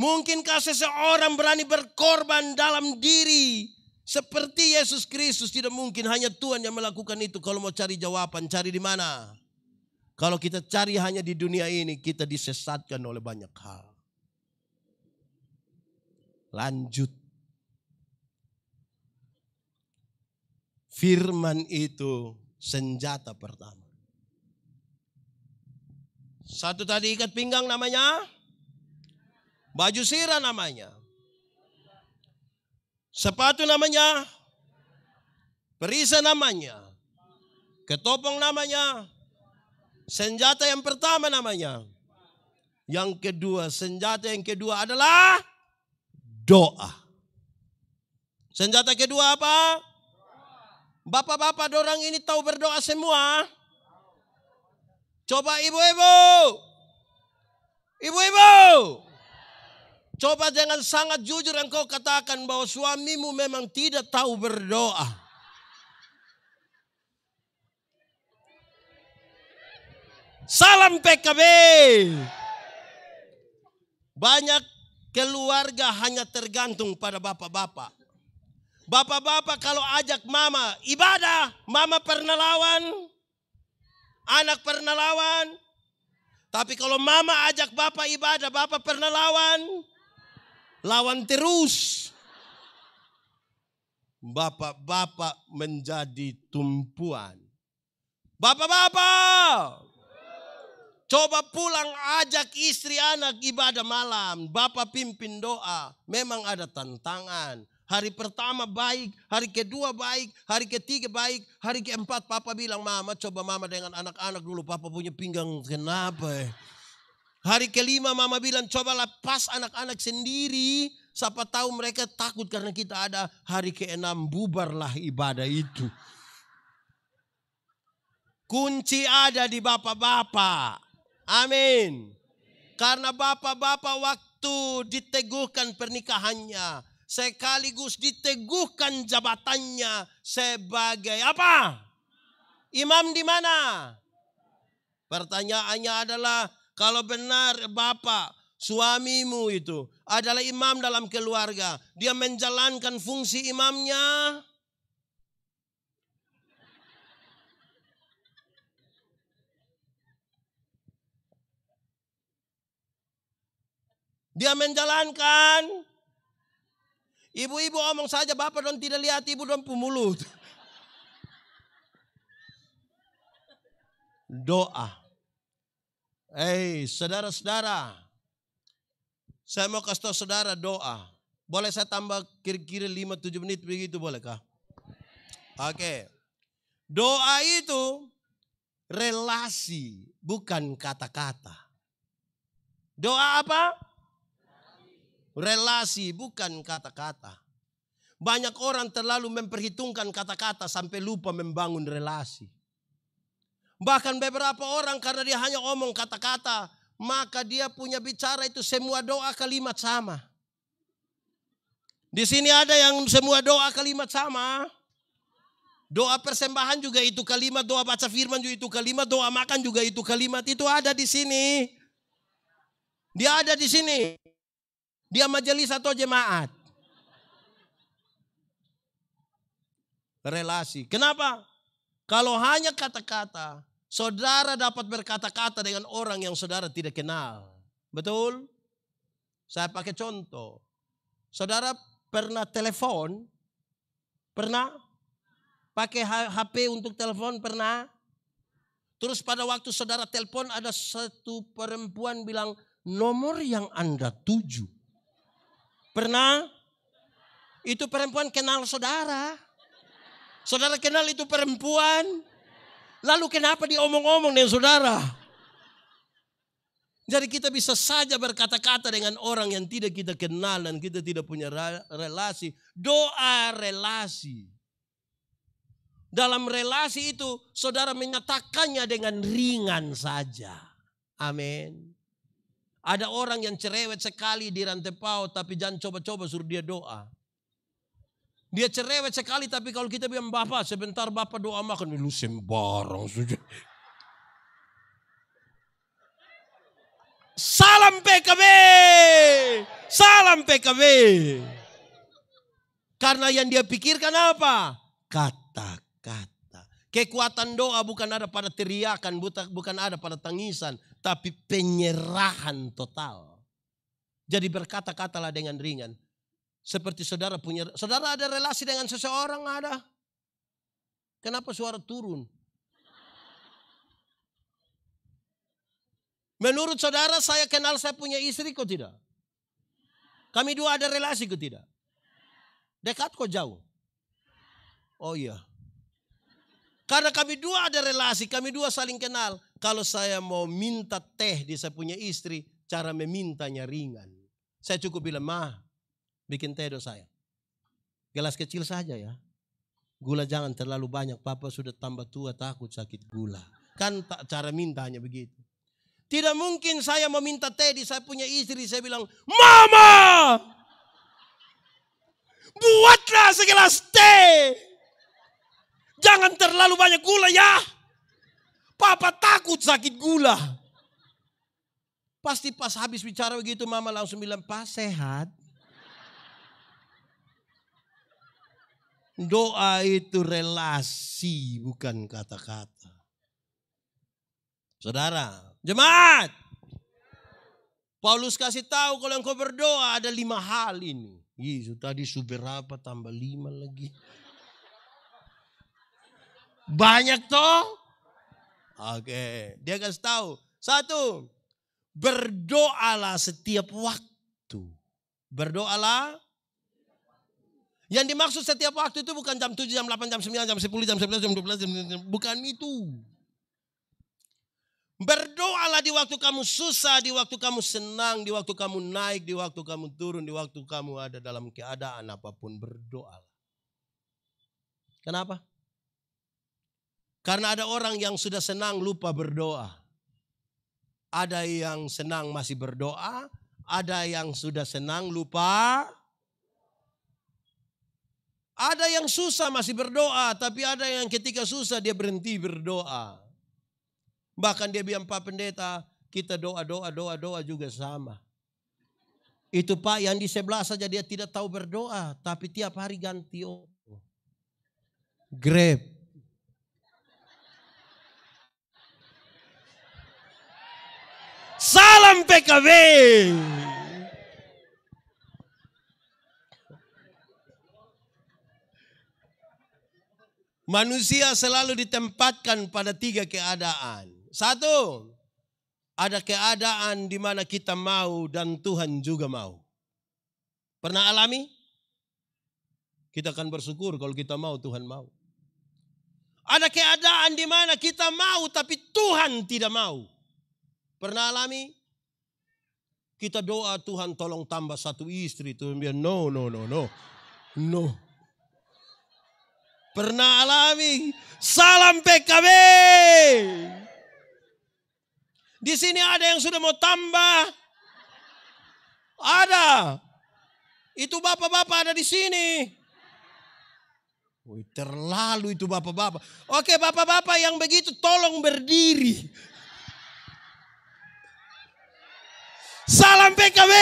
Mungkinkah seseorang berani berkorban dalam diri seperti Yesus Kristus? Tidak mungkin, hanya Tuhan yang melakukan itu. Kalau mau cari jawaban, cari di mana? Kalau kita cari hanya di dunia ini, kita disesatkan oleh banyak hal. Lanjut. Firman itu senjata pertama. Satu tadi ikat pinggang namanya. Baju sirah namanya. Sepatu namanya. Perisa namanya. Ketopong namanya. Senjata yang pertama namanya. Yang kedua, senjata yang kedua adalah doa. Senjata kedua apa? Bapak-bapak dorang ini tahu berdoa semua. Coba ibu-ibu. Ibu-ibu. Coba dengan sangat jujur engkau katakan bahwa suamimu memang tidak tahu berdoa. Salam PKB. Banyak keluarga hanya tergantung pada bapak-bapak. Bapak-bapak kalau ajak mama ibadah, mama pernah lawan. Anak pernah lawan. Tapi kalau mama ajak bapak ibadah, bapak pernah lawan. Lawan terus. Bapak-bapak menjadi tumpuan. Bapak-bapak. Coba pulang ajak istri anak ibadah malam. Bapak pimpin doa. Memang ada tantangan. Hari pertama baik, hari kedua baik, hari ketiga baik, hari keempat papa bilang, mama coba mama dengan anak-anak dulu, papa punya pinggang kenapa ya? Hari kelima mama bilang cobalah pas anak-anak sendiri. Siapa tahu mereka takut karena kita ada hari keenam bubarlah ibadah itu. Kunci ada di bapak-bapak. Amin. Karena bapak-bapak waktu diteguhkan pernikahannya sekaligus diteguhkan jabatannya sebagai apa? Imam di mana? Pertanyaannya adalah kalau benar bapak suamimu itu adalah imam dalam keluarga, dia menjalankan fungsi imamnya. Dia menjalankan Ibu-ibu omong saja, bapak don tidak lihat, ibu don pumulut. Doa. Hei, saudara-saudara. Saya mau kasih tahu saudara doa. Boleh saya tambah kira-kira 5-7 menit begitu bolehkah? Oke. Okay. Doa itu relasi, bukan kata-kata. Doa apa? relasi bukan kata-kata. Banyak orang terlalu memperhitungkan kata-kata sampai lupa membangun relasi. Bahkan beberapa orang karena dia hanya omong kata-kata, maka dia punya bicara itu semua doa kalimat sama. Di sini ada yang semua doa kalimat sama. Doa persembahan juga itu kalimat, doa baca firman juga itu kalimat, doa makan juga itu kalimat. Itu ada di sini. Dia ada di sini. Dia majelis atau jemaat? Relasi. Kenapa? Kalau hanya kata-kata, saudara dapat berkata-kata dengan orang yang saudara tidak kenal. Betul? Saya pakai contoh. Saudara pernah telepon? Pernah? Pakai HP untuk telepon pernah? Terus pada waktu saudara telepon ada satu perempuan bilang nomor yang Anda tuju Pernah? Itu perempuan kenal saudara. Saudara kenal itu perempuan. Lalu kenapa diomong-omong dengan saudara? Jadi kita bisa saja berkata-kata dengan orang yang tidak kita kenal dan kita tidak punya relasi. Doa relasi. Dalam relasi itu saudara menyatakannya dengan ringan saja. Amin. Ada orang yang cerewet sekali di rantai pau tapi jangan coba-coba suruh dia doa. Dia cerewet sekali tapi kalau kita bilang Bapak sebentar Bapak doa makan. Lu sembarang saja. Salam PKB. Salam PKB. Karena yang dia pikirkan apa? Kata-kata. Kekuatan doa bukan ada pada teriakan, bukan ada pada tangisan, tapi penyerahan total. Jadi berkata-katalah dengan ringan. Seperti saudara punya, saudara ada relasi dengan seseorang ada. Kenapa suara turun? Menurut saudara saya kenal saya punya istri kok tidak? Kami dua ada relasi kok tidak? Dekat kok jauh? Oh iya. Karena kami dua ada relasi, kami dua saling kenal. Kalau saya mau minta teh di saya punya istri, cara memintanya ringan. Saya cukup bilang, ma, bikin teh dong saya. Gelas kecil saja ya. Gula jangan terlalu banyak, papa sudah tambah tua takut sakit gula. Kan tak cara mintanya begitu. Tidak mungkin saya mau minta teh di saya punya istri, saya bilang, Mama! Buatlah segelas teh! Jangan terlalu banyak gula ya. Papa takut sakit gula. Pasti pas habis bicara begitu mama langsung bilang, Pak sehat. Doa itu relasi bukan kata-kata. Saudara, jemaat. Paulus kasih tahu kalau engkau berdoa ada lima hal ini. Yesus tadi super apa tambah lima lagi. Banyak toh? Oke, okay. dia kasih tahu. Satu, berdoalah setiap waktu. Berdoalah. Yang dimaksud setiap waktu itu bukan jam 7, jam 8, jam 9, jam 10, jam 11, jam 12, jam 12. Bukan itu. Berdoalah di waktu kamu susah, di waktu kamu senang, di waktu kamu naik, di waktu kamu turun, di waktu kamu ada dalam keadaan apapun. Berdoalah. Kenapa? Karena ada orang yang sudah senang lupa berdoa. Ada yang senang masih berdoa, ada yang sudah senang lupa. Ada yang susah masih berdoa, tapi ada yang ketika susah dia berhenti berdoa. Bahkan dia bilang Pak Pendeta, kita doa, doa, doa, doa juga sama. Itu Pak yang di sebelah saja dia tidak tahu berdoa, tapi tiap hari ganti oh. Grab. Salam PKB. Manusia selalu ditempatkan pada tiga keadaan. Satu, ada keadaan di mana kita mau dan Tuhan juga mau. Pernah alami? Kita akan bersyukur kalau kita mau, Tuhan mau. Ada keadaan di mana kita mau tapi Tuhan tidak mau. Pernah alami? Kita doa Tuhan tolong tambah satu istri. Tuhan bilang no, no, no, no. No. Pernah alami? Salam PKB. Di sini ada yang sudah mau tambah. Ada. Itu bapak-bapak ada di sini. Wih, terlalu itu bapak-bapak. Oke bapak-bapak yang begitu tolong berdiri. Salam PKB.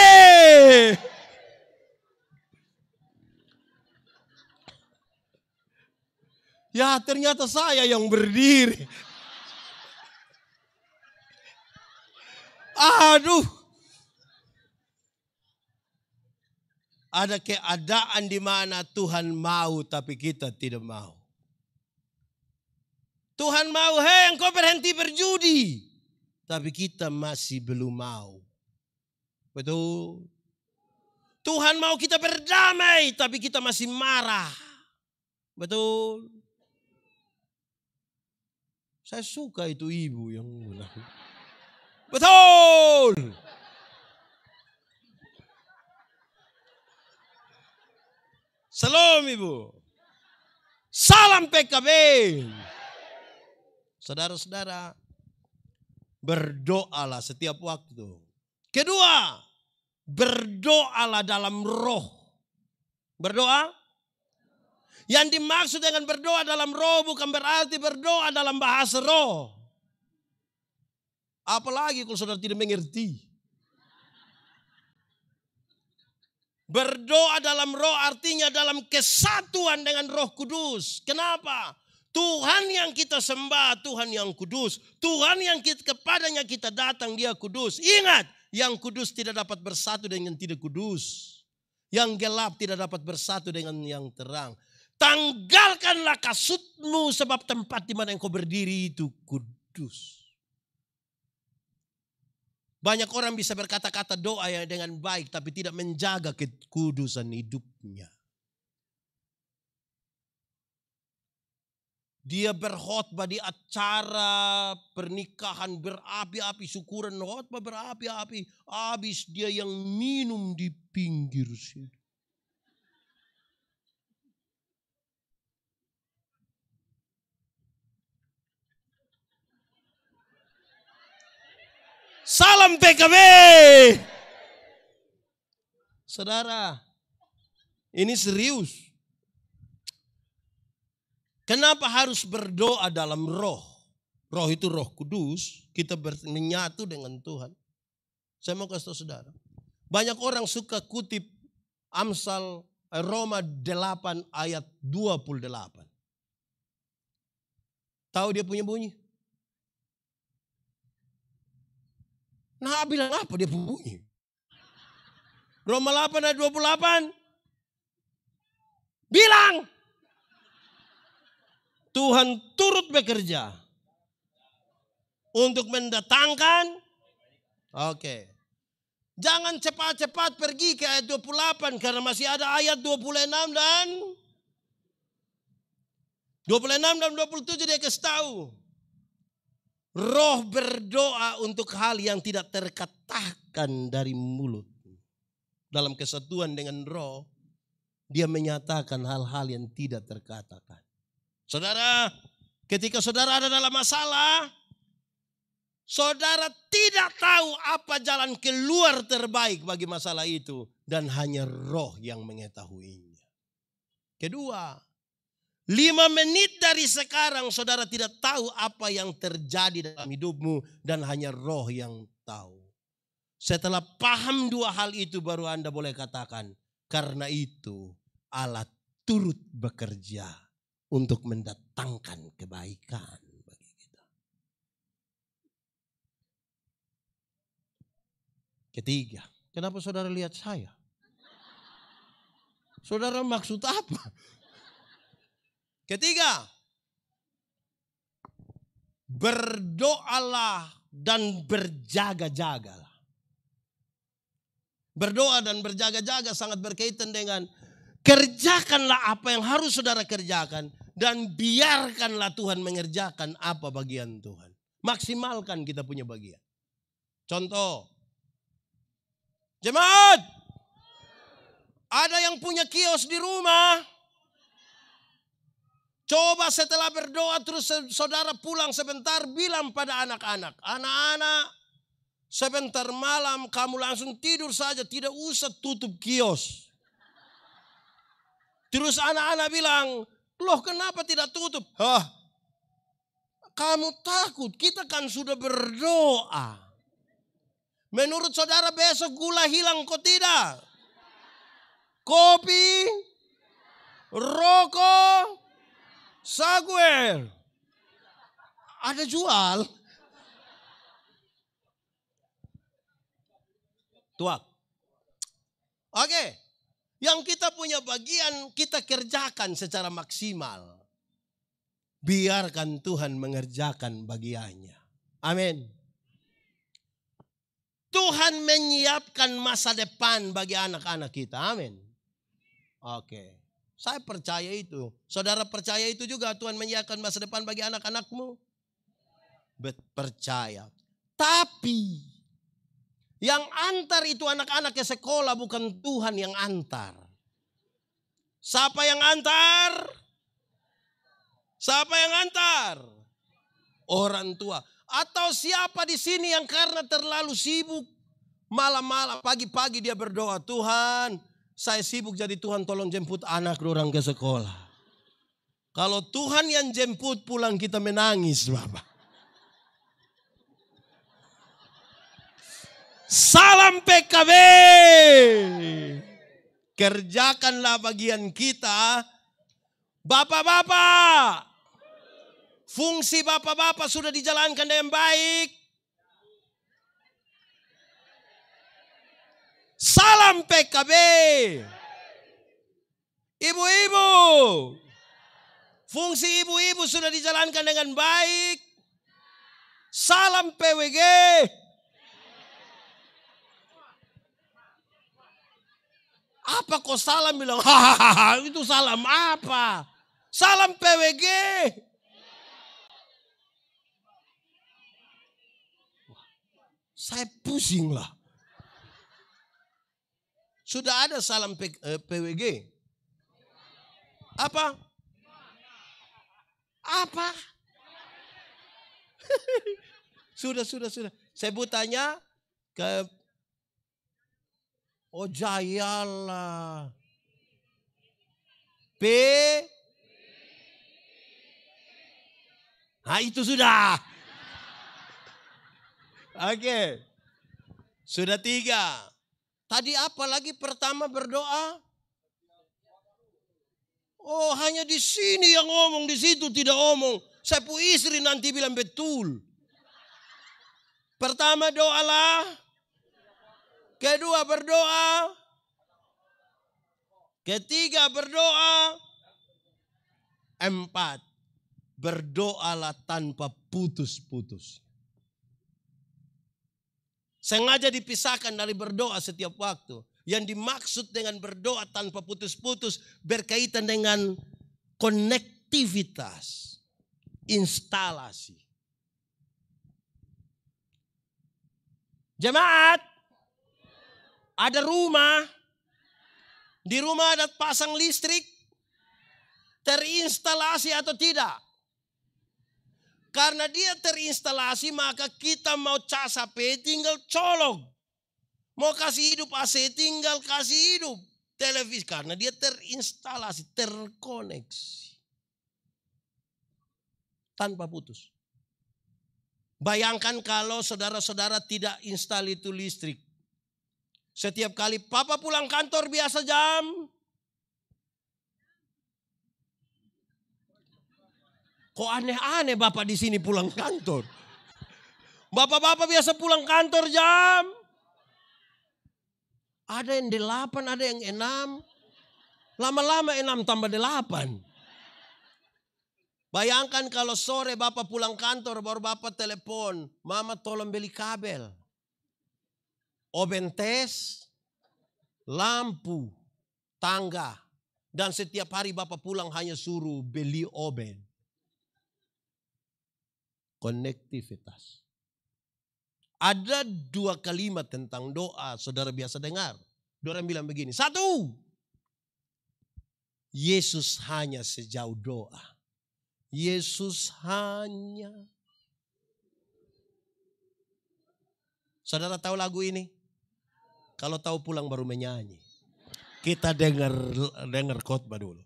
Ya ternyata saya yang berdiri. Aduh. Ada keadaan di mana Tuhan mau tapi kita tidak mau. Tuhan mau, hei engkau berhenti berjudi. Tapi kita masih belum mau. Betul. Tuhan mau kita berdamai, tapi kita masih marah. Betul. Saya suka itu ibu yang menang. Betul. Salam ibu. Salam PKB. Saudara-saudara, berdoalah setiap waktu. Kedua, berdoalah dalam roh. Berdoa? Yang dimaksud dengan berdoa dalam roh bukan berarti berdoa dalam bahasa roh. Apalagi kalau saudara tidak mengerti. Berdoa dalam roh artinya dalam kesatuan dengan roh kudus. Kenapa? Tuhan yang kita sembah, Tuhan yang kudus. Tuhan yang kita, kepadanya kita datang, dia kudus. Ingat, yang kudus tidak dapat bersatu dengan yang tidak kudus. Yang gelap tidak dapat bersatu dengan yang terang. Tanggalkanlah kasutmu sebab tempat di mana engkau berdiri itu kudus. Banyak orang bisa berkata-kata doa ya dengan baik tapi tidak menjaga kekudusan hidupnya. Dia berkhotbah di acara pernikahan berapi-api, syukuran khotbah berapi-api. Habis dia yang minum di pinggir sini. Salam PKB. Saudara, ini serius. Kenapa harus berdoa dalam roh? Roh itu roh kudus, kita menyatu dengan Tuhan. Saya mau kasih tahu saudara. Banyak orang suka kutip Amsal eh, Roma 8 ayat 28. Tahu dia punya bunyi? Nah bilang apa dia punya bunyi? Roma 8 ayat 28. Bilang. Tuhan turut bekerja untuk mendatangkan oke. Jangan cepat-cepat pergi ke ayat 28 karena masih ada ayat 26 dan 26 dan 27 dia kasih tahu. Roh berdoa untuk hal yang tidak terkatakan dari mulut. Dalam kesatuan dengan roh, dia menyatakan hal-hal yang tidak terkatakan. Saudara, ketika saudara ada dalam masalah, saudara tidak tahu apa jalan keluar terbaik bagi masalah itu dan hanya roh yang mengetahuinya. Kedua, lima menit dari sekarang saudara tidak tahu apa yang terjadi dalam hidupmu dan hanya roh yang tahu. Setelah paham dua hal itu baru Anda boleh katakan, karena itu Allah turut bekerja untuk mendatangkan kebaikan bagi kita. Ketiga, kenapa saudara lihat saya? Saudara maksud apa? Ketiga, berdoalah dan berjaga-jagalah. Berdoa dan berjaga-jaga sangat berkaitan dengan Kerjakanlah apa yang harus saudara kerjakan dan biarkanlah Tuhan mengerjakan apa bagian Tuhan. Maksimalkan kita punya bagian. Contoh, jemaat, ada yang punya kios di rumah. Coba setelah berdoa terus saudara pulang sebentar bilang pada anak-anak. Anak-anak sebentar malam kamu langsung tidur saja tidak usah tutup kios. Terus anak-anak bilang, loh kenapa tidak tutup? Hah? Kamu takut, kita kan sudah berdoa. Menurut saudara besok gula hilang kok tidak? Kopi, rokok, saguer. Ada jual. Tuak. Oke. Okay. Yang kita punya bagian kita kerjakan secara maksimal. Biarkan Tuhan mengerjakan bagiannya. Amin. Tuhan menyiapkan masa depan bagi anak-anak kita. Amin. Oke. Saya percaya itu. Saudara percaya itu juga Tuhan menyiapkan masa depan bagi anak-anakmu? Percaya. Tapi yang antar itu anak-anak ke ya, sekolah bukan Tuhan yang antar. Siapa yang antar? Siapa yang antar? Orang tua. Atau siapa di sini yang karena terlalu sibuk malam-malam pagi-pagi dia berdoa, Tuhan, saya sibuk jadi Tuhan tolong jemput anak orang ke sekolah. Kalau Tuhan yang jemput pulang kita menangis, Bapak. Salam PKB. Kerjakanlah bagian kita. Bapak-bapak. Fungsi bapak-bapak sudah dijalankan dengan baik. Salam PKB. Ibu-ibu. Fungsi ibu-ibu sudah dijalankan dengan baik. Salam PWG. Apa kok salam bilang, hahaha itu salam apa? Salam PWG. Saya pusing lah. Sudah ada salam PWG. Eh, apa? Apa? [LAUGHS] sudah, sudah, sudah. Saya butanya ke Oh jayalah. P. Nah itu sudah. Oke. Okay. Sudah tiga. Tadi apa lagi pertama berdoa? Oh hanya di sini yang ngomong, di situ tidak ngomong. Saya pun istri nanti bilang betul. Pertama doalah. Kedua berdoa. Ketiga berdoa. Empat. Berdoalah tanpa putus-putus. Sengaja dipisahkan dari berdoa setiap waktu. Yang dimaksud dengan berdoa tanpa putus-putus berkaitan dengan konektivitas, instalasi. Jemaat, ada rumah. Di rumah ada pasang listrik. Terinstalasi atau tidak. Karena dia terinstalasi maka kita mau cas HP tinggal colok. Mau kasih hidup AC tinggal kasih hidup. Televisi karena dia terinstalasi, terkoneksi. Tanpa putus. Bayangkan kalau saudara-saudara tidak install itu listrik. Setiap kali papa pulang kantor biasa jam. Kok aneh-aneh bapak di sini pulang kantor. Bapak-bapak biasa pulang kantor jam. Ada yang delapan, ada yang enam. Lama-lama enam tambah delapan. Bayangkan kalau sore Bapak pulang kantor baru Bapak telepon, "Mama tolong beli kabel." obentes, tes, lampu, tangga. Dan setiap hari Bapak pulang hanya suruh beli oben. Konektivitas. Ada dua kalimat tentang doa, saudara biasa dengar. Doa bilang begini, satu, Yesus hanya sejauh doa. Yesus hanya. Saudara tahu lagu ini? Kalau tahu pulang baru menyanyi. Kita dengar dengar khotbah dulu.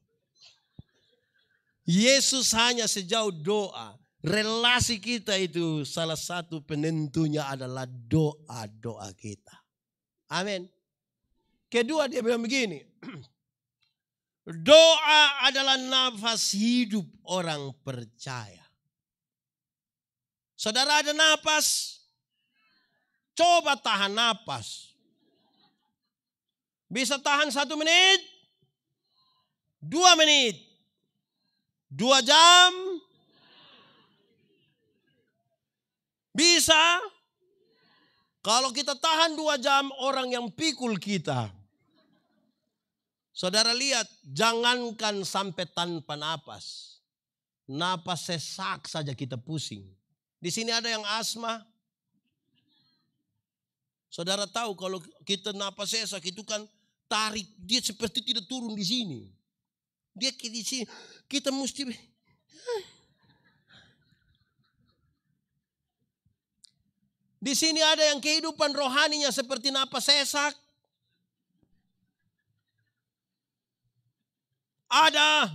Yesus hanya sejauh doa. Relasi kita itu salah satu penentunya adalah doa-doa kita. Amin. Kedua dia bilang begini. [CLEARS THROAT] Doa adalah nafas hidup orang percaya. Saudara ada nafas, coba tahan nafas. Bisa tahan satu menit, dua menit, dua jam, bisa. Kalau kita tahan dua jam, orang yang pikul kita. Saudara lihat, jangankan sampai tanpa napas. Napas sesak saja kita pusing. Di sini ada yang asma. Saudara tahu kalau kita napas sesak itu kan tarik, dia seperti tidak turun di sini. Dia ke di sini, kita mesti Di sini ada yang kehidupan rohaninya seperti napas sesak. Ada.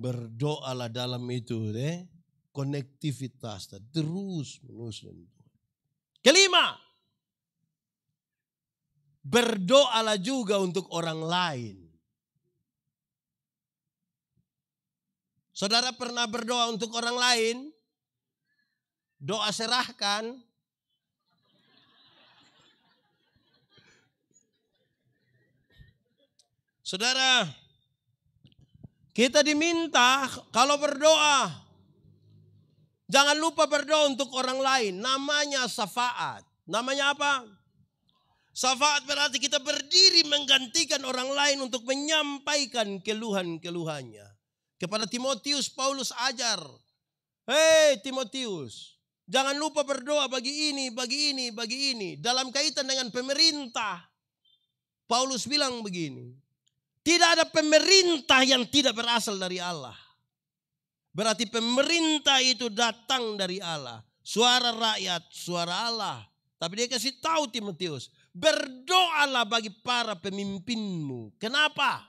Berdoalah dalam itu deh. Konektivitas terus menusun Kelima, berdoalah juga untuk orang lain. Saudara pernah berdoa untuk orang lain? Doa serahkan. Saudara, kita diminta kalau berdoa jangan lupa berdoa untuk orang lain. Namanya syafaat. Namanya apa? Syafaat berarti kita berdiri menggantikan orang lain untuk menyampaikan keluhan-keluhannya. Kepada Timotius, Paulus ajar. Hei Timotius, jangan lupa berdoa bagi ini, bagi ini, bagi ini. Dalam kaitan dengan pemerintah. Paulus bilang begini. Tidak ada pemerintah yang tidak berasal dari Allah. Berarti pemerintah itu datang dari Allah. Suara rakyat, suara Allah. Tapi dia kasih tahu Timotius, Berdoalah bagi para pemimpinmu. Kenapa?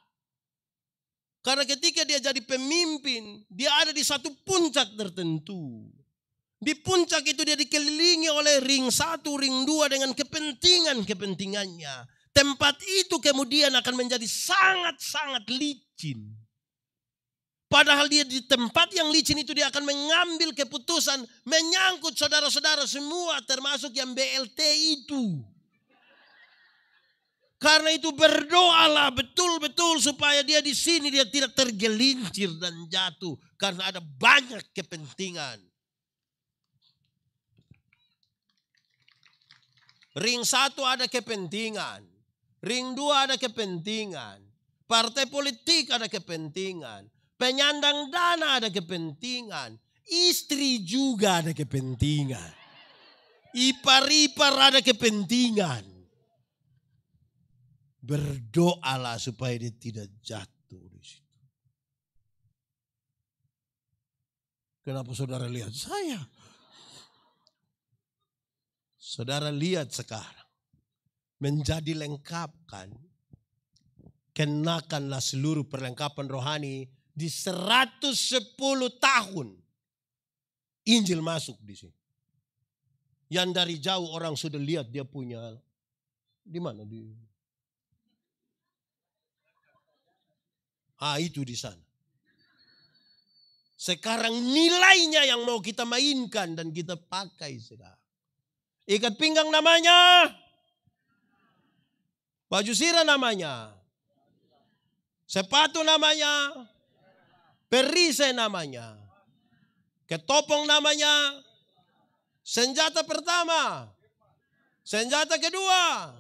Karena ketika dia jadi pemimpin, dia ada di satu puncak tertentu. Di puncak itu dia dikelilingi oleh ring satu, ring dua dengan kepentingan-kepentingannya. Tempat itu kemudian akan menjadi sangat-sangat licin. Padahal dia di tempat yang licin itu dia akan mengambil keputusan menyangkut saudara-saudara semua termasuk yang BLT itu. Karena itu berdoalah betul-betul supaya dia di sini dia tidak tergelincir dan jatuh karena ada banyak kepentingan. Ring satu ada kepentingan, ring dua ada kepentingan, partai politik ada kepentingan, penyandang dana ada kepentingan, istri juga ada kepentingan, ipar-ipar ada kepentingan. Berdoalah supaya dia tidak jatuh di situ. Kenapa saudara lihat saya? Saudara lihat sekarang. Menjadi lengkapkan. Kenakanlah seluruh perlengkapan rohani di 110 tahun. Injil masuk di sini. Yang dari jauh orang sudah lihat dia punya di mana di Ah itu di sana. Sekarang nilainya yang mau kita mainkan dan kita pakai sekarang. Ikat pinggang namanya. Baju sirah namanya. Sepatu namanya. Perisai namanya. Ketopong namanya. Senjata pertama. Senjata kedua.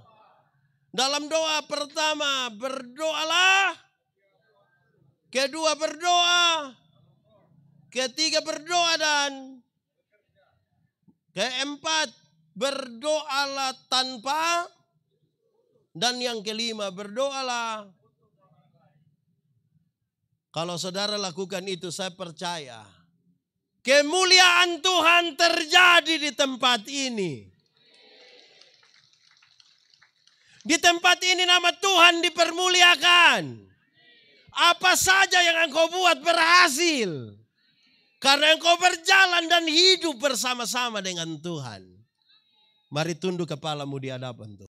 Dalam doa pertama berdoalah Kedua berdoa. Ketiga berdoa dan keempat berdoalah tanpa dan yang kelima berdoalah kalau saudara lakukan itu saya percaya kemuliaan Tuhan terjadi di tempat ini. Di tempat ini nama Tuhan dipermuliakan. Apa saja yang engkau buat berhasil. Karena engkau berjalan dan hidup bersama-sama dengan Tuhan. Mari tunduk kepalamu di hadapan Tuhan.